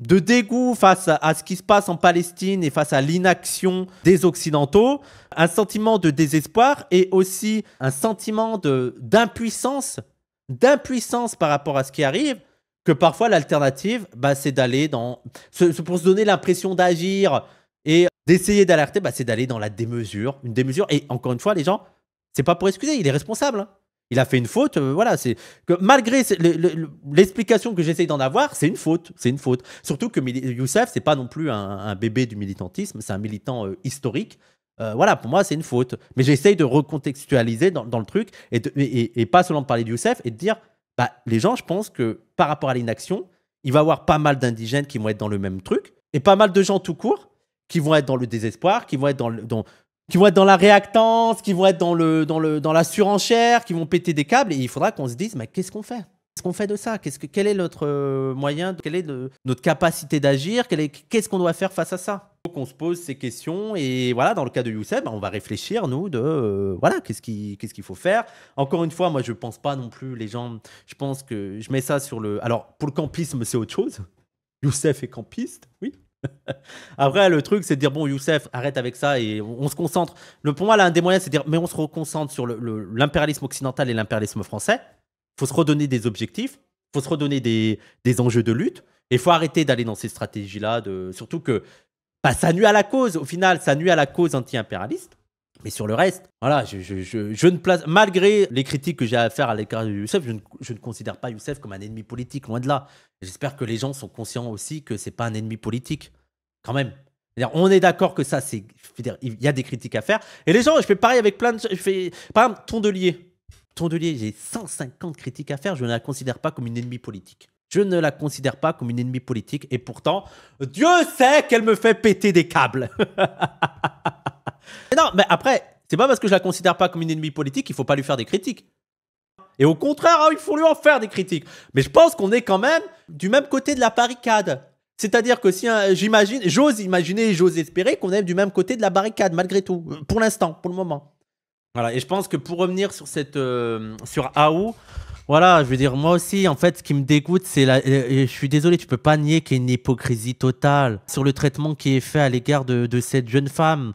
de dégoût face à, ce qui se passe en Palestine et face à l'inaction des Occidentaux, un sentiment de désespoir et aussi un sentiment d'impuissance, d'impuissance par rapport à ce qui arrive, que parfois l'alternative, ben, c'est d'aller dans... C'est pour se donner l'impression d'agir, et d'essayer d'alerter, bah, c'est d'aller dans la démesure, une démesure. Et encore une fois, les gens, c'est pas pour excuser, il est responsable. Hein. Il a fait une faute, euh, voilà. C'est malgré l'explication que j'essaye d'en avoir, c'est une faute, c'est une faute. Surtout que Youssef, c'est pas non plus un, bébé du militantisme, c'est un militant euh, historique. Euh, voilà, pour moi, c'est une faute. Mais j'essaye de recontextualiser dans, le truc et, et, pas seulement de parler de Youssef et de dire, bah, les gens, je pense que par rapport à l'inaction, il va y avoir pas mal d'indigènes qui vont être dans le même truc et pas mal de gens tout court qui vont être dans le désespoir, qui vont être dans, dans, qui vont être dans la réactance, qui vont être dans, le, dans, le, dans la surenchère, qui vont péter des câbles. Et il faudra qu'on se dise, mais qu'est-ce qu'on fait Qu'est-ce qu'on fait de ça qu'est-ce que, Quel est notre euh, moyen Quelle est notre capacité d'agir Qu'est-ce qu'on doit faire face à ça faut qu'on se pose ces questions et voilà dans le cas de Youssef ben, on va réfléchir nous de euh, voilà qu'est-ce qui qu'est-ce qu'il faut faire encore une fois moi je pense pas non plus les gens je pense que je mets ça sur le alors pour le campisme c'est autre chose Youssef est campiste oui Après, le truc, c'est de dire bon, Youssef, arrête avec ça et on, se concentre. Le, pour moi, l'un des moyens, c'est de dire mais on se reconcentre sur l'impérialisme occidental et l'impérialisme français. il faut se redonner des objectifs, il faut se redonner des, enjeux de lutte et il faut arrêter d'aller dans ces stratégies-là. Surtout que bah, ça nuit à la cause. Au final, ça nuit à la cause anti-impérialiste. Mais sur le reste, voilà, je, ne place, malgré les critiques que j'ai à faire à l'écart de Youssef, je ne, considère pas Youssef comme un ennemi politique, loin de là. J'espère que les gens sont conscients aussi que c'est pas un ennemi politique, quand même. on est d'accord que ça, c'est, il y a des critiques à faire. Et les gens, je fais pareil avec plein de, je fais, par exemple, Tondelier. Tondelier, j'ai 150 critiques à faire, je ne la considère pas comme une ennemie politique. Je ne la considère pas comme une ennemie politique, et pourtant, Dieu sait qu'elle me fait péter des câbles. non, mais après, c'est pas parce que je la considère pas comme une ennemie politique qu'il faut pas lui faire des critiques. Et au contraire, hein, il faut lui en faire des critiques. Mais je pense qu'on est quand même du même côté de la barricade. C'est-à-dire que si j'imagine, j'ose imaginer, j'ose espérer qu'on est du même côté de la barricade malgré tout, pour l'instant, pour le moment. Voilà, et je pense que pour revenir sur cette, euh, sur Aou, voilà, je veux dire, moi aussi, en fait, ce qui me dégoûte, c'est la. je suis désolé, tu peux pas nier qu'il y a une hypocrisie totale sur le traitement qui est fait à l'égard de, de, cette jeune femme.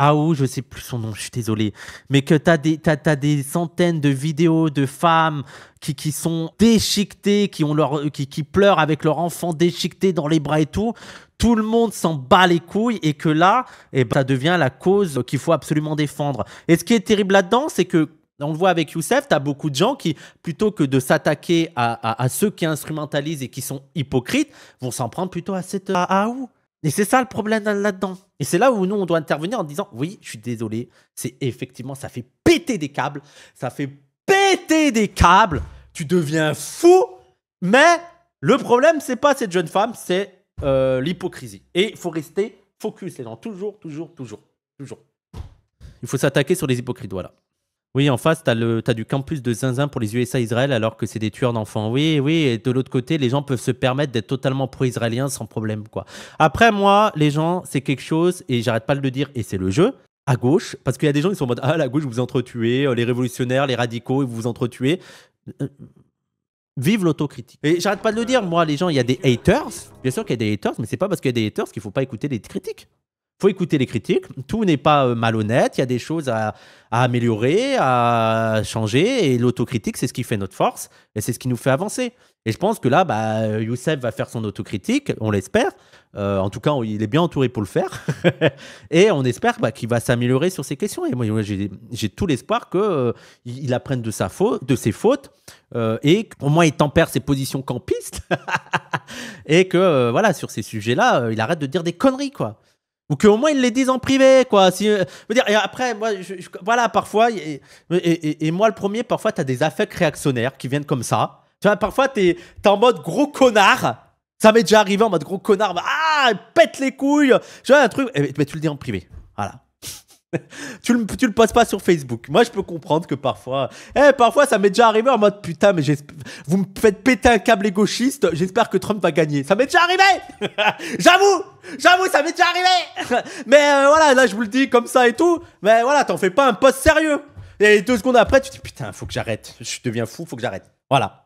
Ah ou je sais plus son nom, je suis désolé, mais que tu as, as, as, des centaines de vidéos de femmes qui, sont déchiquetées, qui, ont leur, qui, qui pleurent avec leur enfant déchiqueté dans les bras et tout, tout le monde s'en bat les couilles et que là, et eh ben, ça devient la cause qu'il faut absolument défendre. Et ce qui est terrible là-dedans, c'est que on le voit avec Youssef, tu as beaucoup de gens qui, plutôt que de s'attaquer à, ceux qui instrumentalisent et qui sont hypocrites, vont s'en prendre plutôt à cette à, ah, ah, Et c'est ça le problème là-dedans. Et c'est là où nous, on doit intervenir en disant oui, je suis désolé, c'est effectivement, ça fait péter des câbles, ça fait péter des câbles, tu deviens fou, mais le problème, c'est pas cette jeune femme, c'est euh, l'hypocrisie. Et il faut rester focus, les gens, toujours, toujours, toujours, toujours. Il faut s'attaquer sur les hypocrites, voilà. Oui, en face, tu as, du campus de zinzin pour les USA-Israël alors que c'est des tueurs d'enfants. Oui, oui, et de l'autre côté, les gens peuvent se permettre d'être totalement pro-israéliens sans problème. quoi. Après, moi, les gens, c'est quelque chose, et j'arrête pas de le dire, et c'est le jeu, à gauche, parce qu'il y a des gens qui sont en mode Ah, la gauche, vous entretuez, euh, les révolutionnaires, les radicaux, vous vous entretuez. Euh, vive l'autocritique. Et j'arrête pas de le dire, moi, les gens, il y a des haters. Bien sûr qu'il y a des haters, mais c'est pas parce qu'il y a des haters qu'il faut pas écouter les critiques faut écouter les critiques. Tout n'est pas euh, malhonnête. Il y a des choses à, améliorer, à changer. Et l'autocritique, c'est ce qui fait notre force et c'est ce qui nous fait avancer. Et je pense que là, bah, Youssef va faire son autocritique, on l'espère. Euh, en tout cas, il est bien entouré pour le faire. et on espère bah, qu'il va s'améliorer sur ces questions. Et moi, j'ai tout l'espoir qu'il euh, il apprenne de, sa faute, de ses fautes et qu'au moins il tempère ses positions campistes. et que, voilà, sur ces sujets-là, il arrête de dire des conneries, quoi ou qu'au moins ils les disent en privé quoi si euh, veux dire après moi voilà parfois et, moi le premier parfois t'as des affects réactionnaires qui viennent comme ça tu vois parfois t'es es en mode gros connard ça m'est déjà arrivé en mode gros connard ah pète les couilles tu vois un truc eh, mais tu le dis en privé voilà tu, le, passes pas sur Facebook. Moi, je peux comprendre que parfois, eh, parfois, ça m'est déjà arrivé en mode putain, mais vous me faites péter un câble égauchiste J'espère que Trump va gagner. Ça m'est déjà arrivé. j'avoue, j'avoue, ça m'est déjà arrivé. mais euh, voilà, là, je vous le dis comme ça et tout. Mais voilà, t'en fais pas un post sérieux. Et deux secondes après, tu te dis putain, faut que j'arrête. Je deviens fou, faut que j'arrête. Voilà.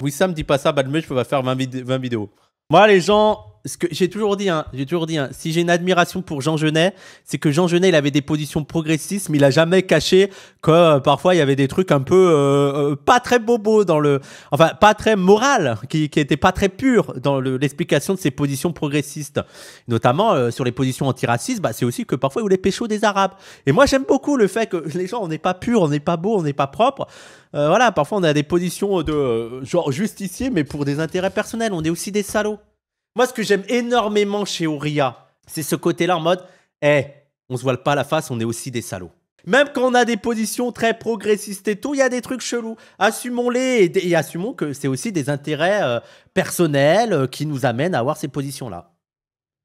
oui, ça me dit pas ça, Balmé, je peux pas faire 20, 20 vidéos. Moi, les gens, ce que j'ai toujours dit, hein, j'ai toujours dit, hein, si j'ai une admiration pour Jean Genet, c'est que Jean Genet, il avait des positions progressistes, mais il a jamais caché que euh, parfois il y avait des trucs un peu euh, euh, pas très bobo dans le, enfin pas très moral, qui, qui était pas très pur dans l'explication de ses positions progressistes, notamment sur les positions antiracistes. Bah, c'est aussi que parfois il voulait pécho des Arabes. Et moi j'aime beaucoup le fait que les gens, on n'est pas pur, on n'est pas beau, on n'est pas propre. voilà, parfois on a des positions de genre justicier, mais pour des intérêts personnels. On est aussi des salauds. Moi, ce que j'aime énormément chez Oria, c'est ce côté-là en mode, eh, on se voile pas la face, on est aussi des salauds. Même quand on a des positions très progressistes et tout, il y a des trucs chelous. Assumons-les et, assumons que c'est aussi des intérêts euh, personnels euh, qui nous amènent à avoir ces positions-là.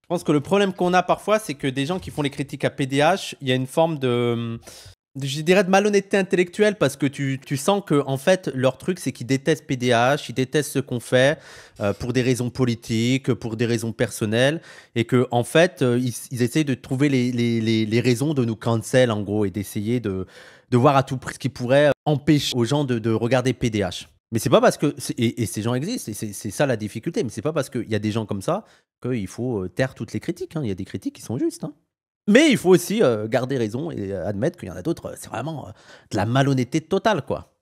Je pense que le problème qu'on a parfois, c'est que des gens qui font les critiques à PDH, il y a une forme de, hum, je dirais de malhonnêteté intellectuelle parce que tu, sens que en fait leur truc c'est qu'ils détestent PDH, ils détestent ce qu'on fait euh, pour des raisons politiques, pour des raisons personnelles et que en fait euh, ils, essayent de trouver les, raisons de nous cancel en gros et d'essayer de, voir à tout prix ce qui pourrait empêcher aux gens de, regarder PDH. Mais c'est pas parce que et, ces gens existent et c'est ça la difficulté. Mais c'est pas parce qu'il y a des gens comme ça qu'il faut euh, taire toutes les critiques. Hein. Il y a des critiques qui sont justes. Hein. Mais il faut aussi euh, garder raison et euh, admettre qu'il y en a d'autres, euh, c'est vraiment de la malhonnêteté totale, quoi.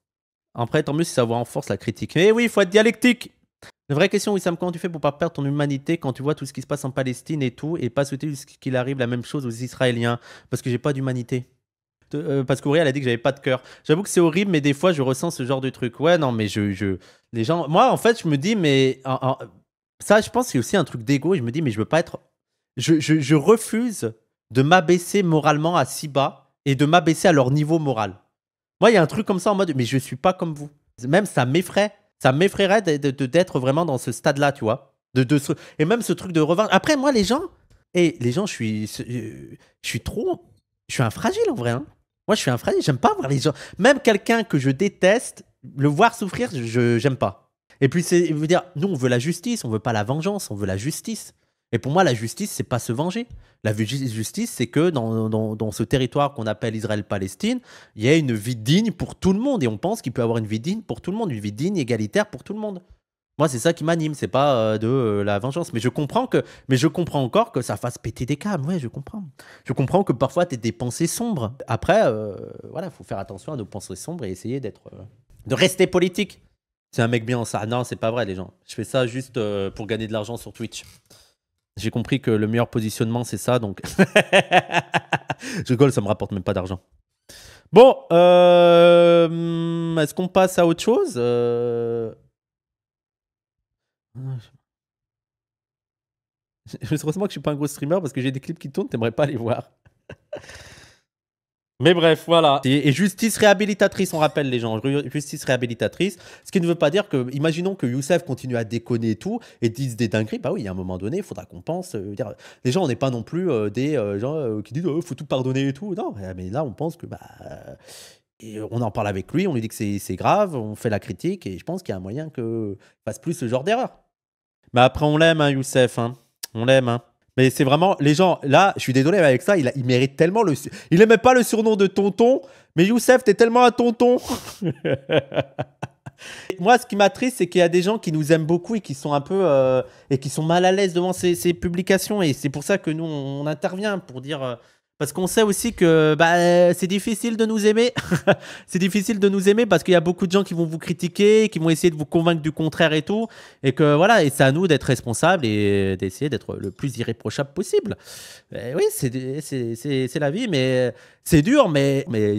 Après, tant mieux si ça en force la critique. Mais eh oui, il faut être dialectique. Une vraie question, Wissam, comment tu fais pour pas perdre ton humanité quand tu vois tout ce qui se passe en Palestine et tout, et pas souhaiter qu'il arrive la même chose aux Israéliens Parce que j'ai pas d'humanité. Parce parce elle a dit que j'avais pas de cœur. J'avoue que c'est horrible, mais des fois, je ressens ce genre de truc. Ouais, non, mais je. je... Les gens. Moi, en fait, je me dis, mais. Ça, je pense, c'est aussi un truc d'ego. Je me dis, mais je veux pas être. je, je, je refuse de m'abaisser moralement à si bas et de m'abaisser à leur niveau moral. Moi, il y a un truc comme ça en mode, mais je ne suis pas comme vous. Même ça m'effraie. Ça m'effraierait d'être vraiment dans ce stade-là, tu vois. De, de Et même ce truc de revanche. Après, moi, les gens, et les gens, je suis, je suis trop. Je suis un fragile en vrai. Hein. Moi, je suis un fragile. J'aime pas voir les gens. Même quelqu'un que je déteste, le voir souffrir, je j'aime pas. Et puis, c'est dire, nous, on veut la justice, on veut pas la vengeance, on veut la justice. Et pour moi, la justice, c'est pas se venger. La justice, c'est que dans, ce territoire qu'on appelle Israël-Palestine, il y a une vie digne pour tout le monde. Et on pense qu'il peut avoir une vie digne pour tout le monde, une vie digne, égalitaire pour tout le monde. Moi, c'est ça qui m'anime, c'est pas euh, de euh, la vengeance. Mais je comprends que, mais je comprends encore que ça fasse péter des câbles. Oui, je comprends. Je comprends que parfois, tu des pensées sombres. Après, il euh, voilà, faut faire attention à nos pensées sombres et essayer d'être, de rester politique. C'est un mec bien ça. Non, c'est pas vrai, les gens. Je fais ça juste pour gagner de l'argent sur Twitch. J'ai compris que le meilleur positionnement, c'est ça, donc. je rigole, ça me rapporte même pas d'argent. Bon, euh, est-ce qu'on passe à autre chose euh? Heureusement Je que je suis pas un gros streamer parce que j'ai des clips qui tournent, t'aimerais pas les voir. Mais bref, voilà. Et, justice réhabilitatrice, on rappelle les gens, justice réhabilitatrice. Ce qui ne veut pas dire que, imaginons que Youssef continue à déconner et tout, et dise des dingueries, bah oui, à un moment donné, il faudra qu'on pense. Euh, dire, les gens, on n'est pas non plus euh, des euh, gens qui disent, oh, faut tout pardonner et tout. Non, eh, mais là, on pense que, bah. on en parle avec lui, on lui dit que c'est grave, on fait la critique, et je pense qu'il y a un moyen qu'il fasse plus ce genre d'erreur. Mais après, on l'aime, hein, Youssef. Hein. On l'aime, hein. Mais c'est vraiment les gens. Là, je suis désolé avec ça. Il, mérite tellement le. Il n'aimait pas le surnom de tonton, mais Youssef, t'es tellement un tonton. Moi, ce qui m'attriste, c'est qu'il y a des gens qui nous aiment beaucoup et qui sont un peu euh, et qui sont mal à l'aise devant ces, publications. Et c'est pour ça que nous, on, intervient pour dire. Euh, parce qu'on sait aussi que bah, c'est difficile de nous aimer. c'est difficile de nous aimer parce qu'il y a beaucoup de gens qui vont vous critiquer, qui vont essayer de vous convaincre du contraire et tout. Et que voilà, et c'est à nous d'être responsables et d'essayer d'être le plus irréprochable possible. Eh oui, c'est la vie, mais c'est dur. Mais, il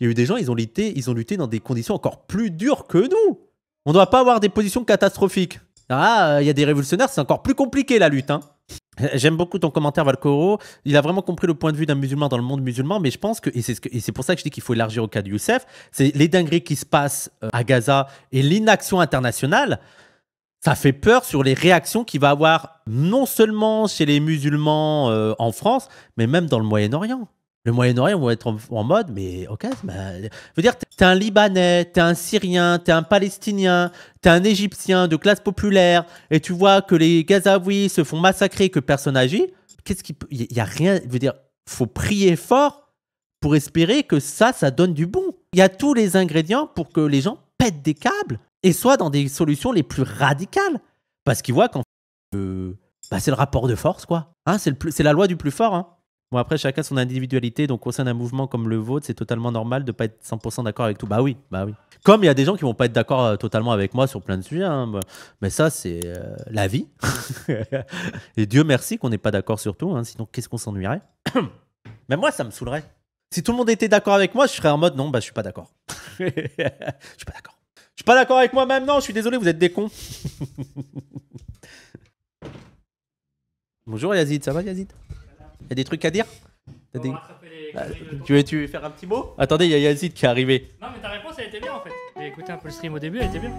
y a eu des gens, ils ont, lutté, ils ont lutté dans des conditions encore plus dures que nous. On ne doit pas avoir des positions catastrophiques. Ah, il y a des révolutionnaires, c'est encore plus compliqué la lutte. Hein. J'aime beaucoup ton commentaire, Valcoro. Il a vraiment compris le point de vue d'un musulman dans le monde musulman, mais je pense que, et c'est pour ça que je dis qu'il faut élargir au cas de Youssef, c'est les dingueries qui se passent euh, à Gaza et l'inaction internationale, ça fait peur sur les réactions qu'il va avoir non seulement chez les musulmans euh, en France, mais même dans le Moyen-Orient. Le Moyen-Orient va être en, mode, mais ok, bah, je veux dire, t'es un Libanais, t'es un Syrien, t'es un Palestinien, t'es un Égyptien de classe populaire, et tu vois que les Gazaouis se font massacrer, que personne agit. Qu'est-ce qui, il y a rien, je veux dire, faut prier fort pour espérer que ça, ça donne du bon. Il y a tous les ingrédients pour que les gens pètent des câbles et soient dans des solutions les plus radicales, parce qu'ils voient qu'en fait, euh, bah, c'est le rapport de force, quoi. Hein, c'est la loi du plus fort. Hein. Bon, après, chacun son individualité. Donc, au sein d'un mouvement comme le vôtre, c'est totalement normal de ne pas être 100% d'accord avec tout. Bah oui, bah oui. Comme il y a des gens qui ne vont pas être d'accord euh, totalement avec moi sur plein de sujets. Hein, bah, mais ça, c'est euh, la vie. Et Dieu merci qu'on n'est pas d'accord sur tout. Hein, sinon, qu'est-ce qu'on s'ennuierait Mais moi, ça me saoulerait. Si tout le monde était d'accord avec moi, je serais en mode non, bah je suis pas d'accord. je suis pas d'accord. Je suis pas d'accord avec moi-même, non, je suis désolé, vous êtes des cons. Bonjour Yazid, ça va Yazid Y'a des trucs à dire ah, tu, veux, tu faire un petit mot Attendez, il y a Yazid qui est arrivé. Non, mais ta réponse, elle était bien en fait. J'ai écouté un peu le stream au début, elle était bien.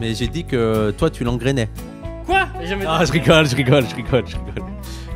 Mais j'ai dit que toi, tu l'engrainais. Quoi Ah, je rigole, je rigole, je rigole, je rigole.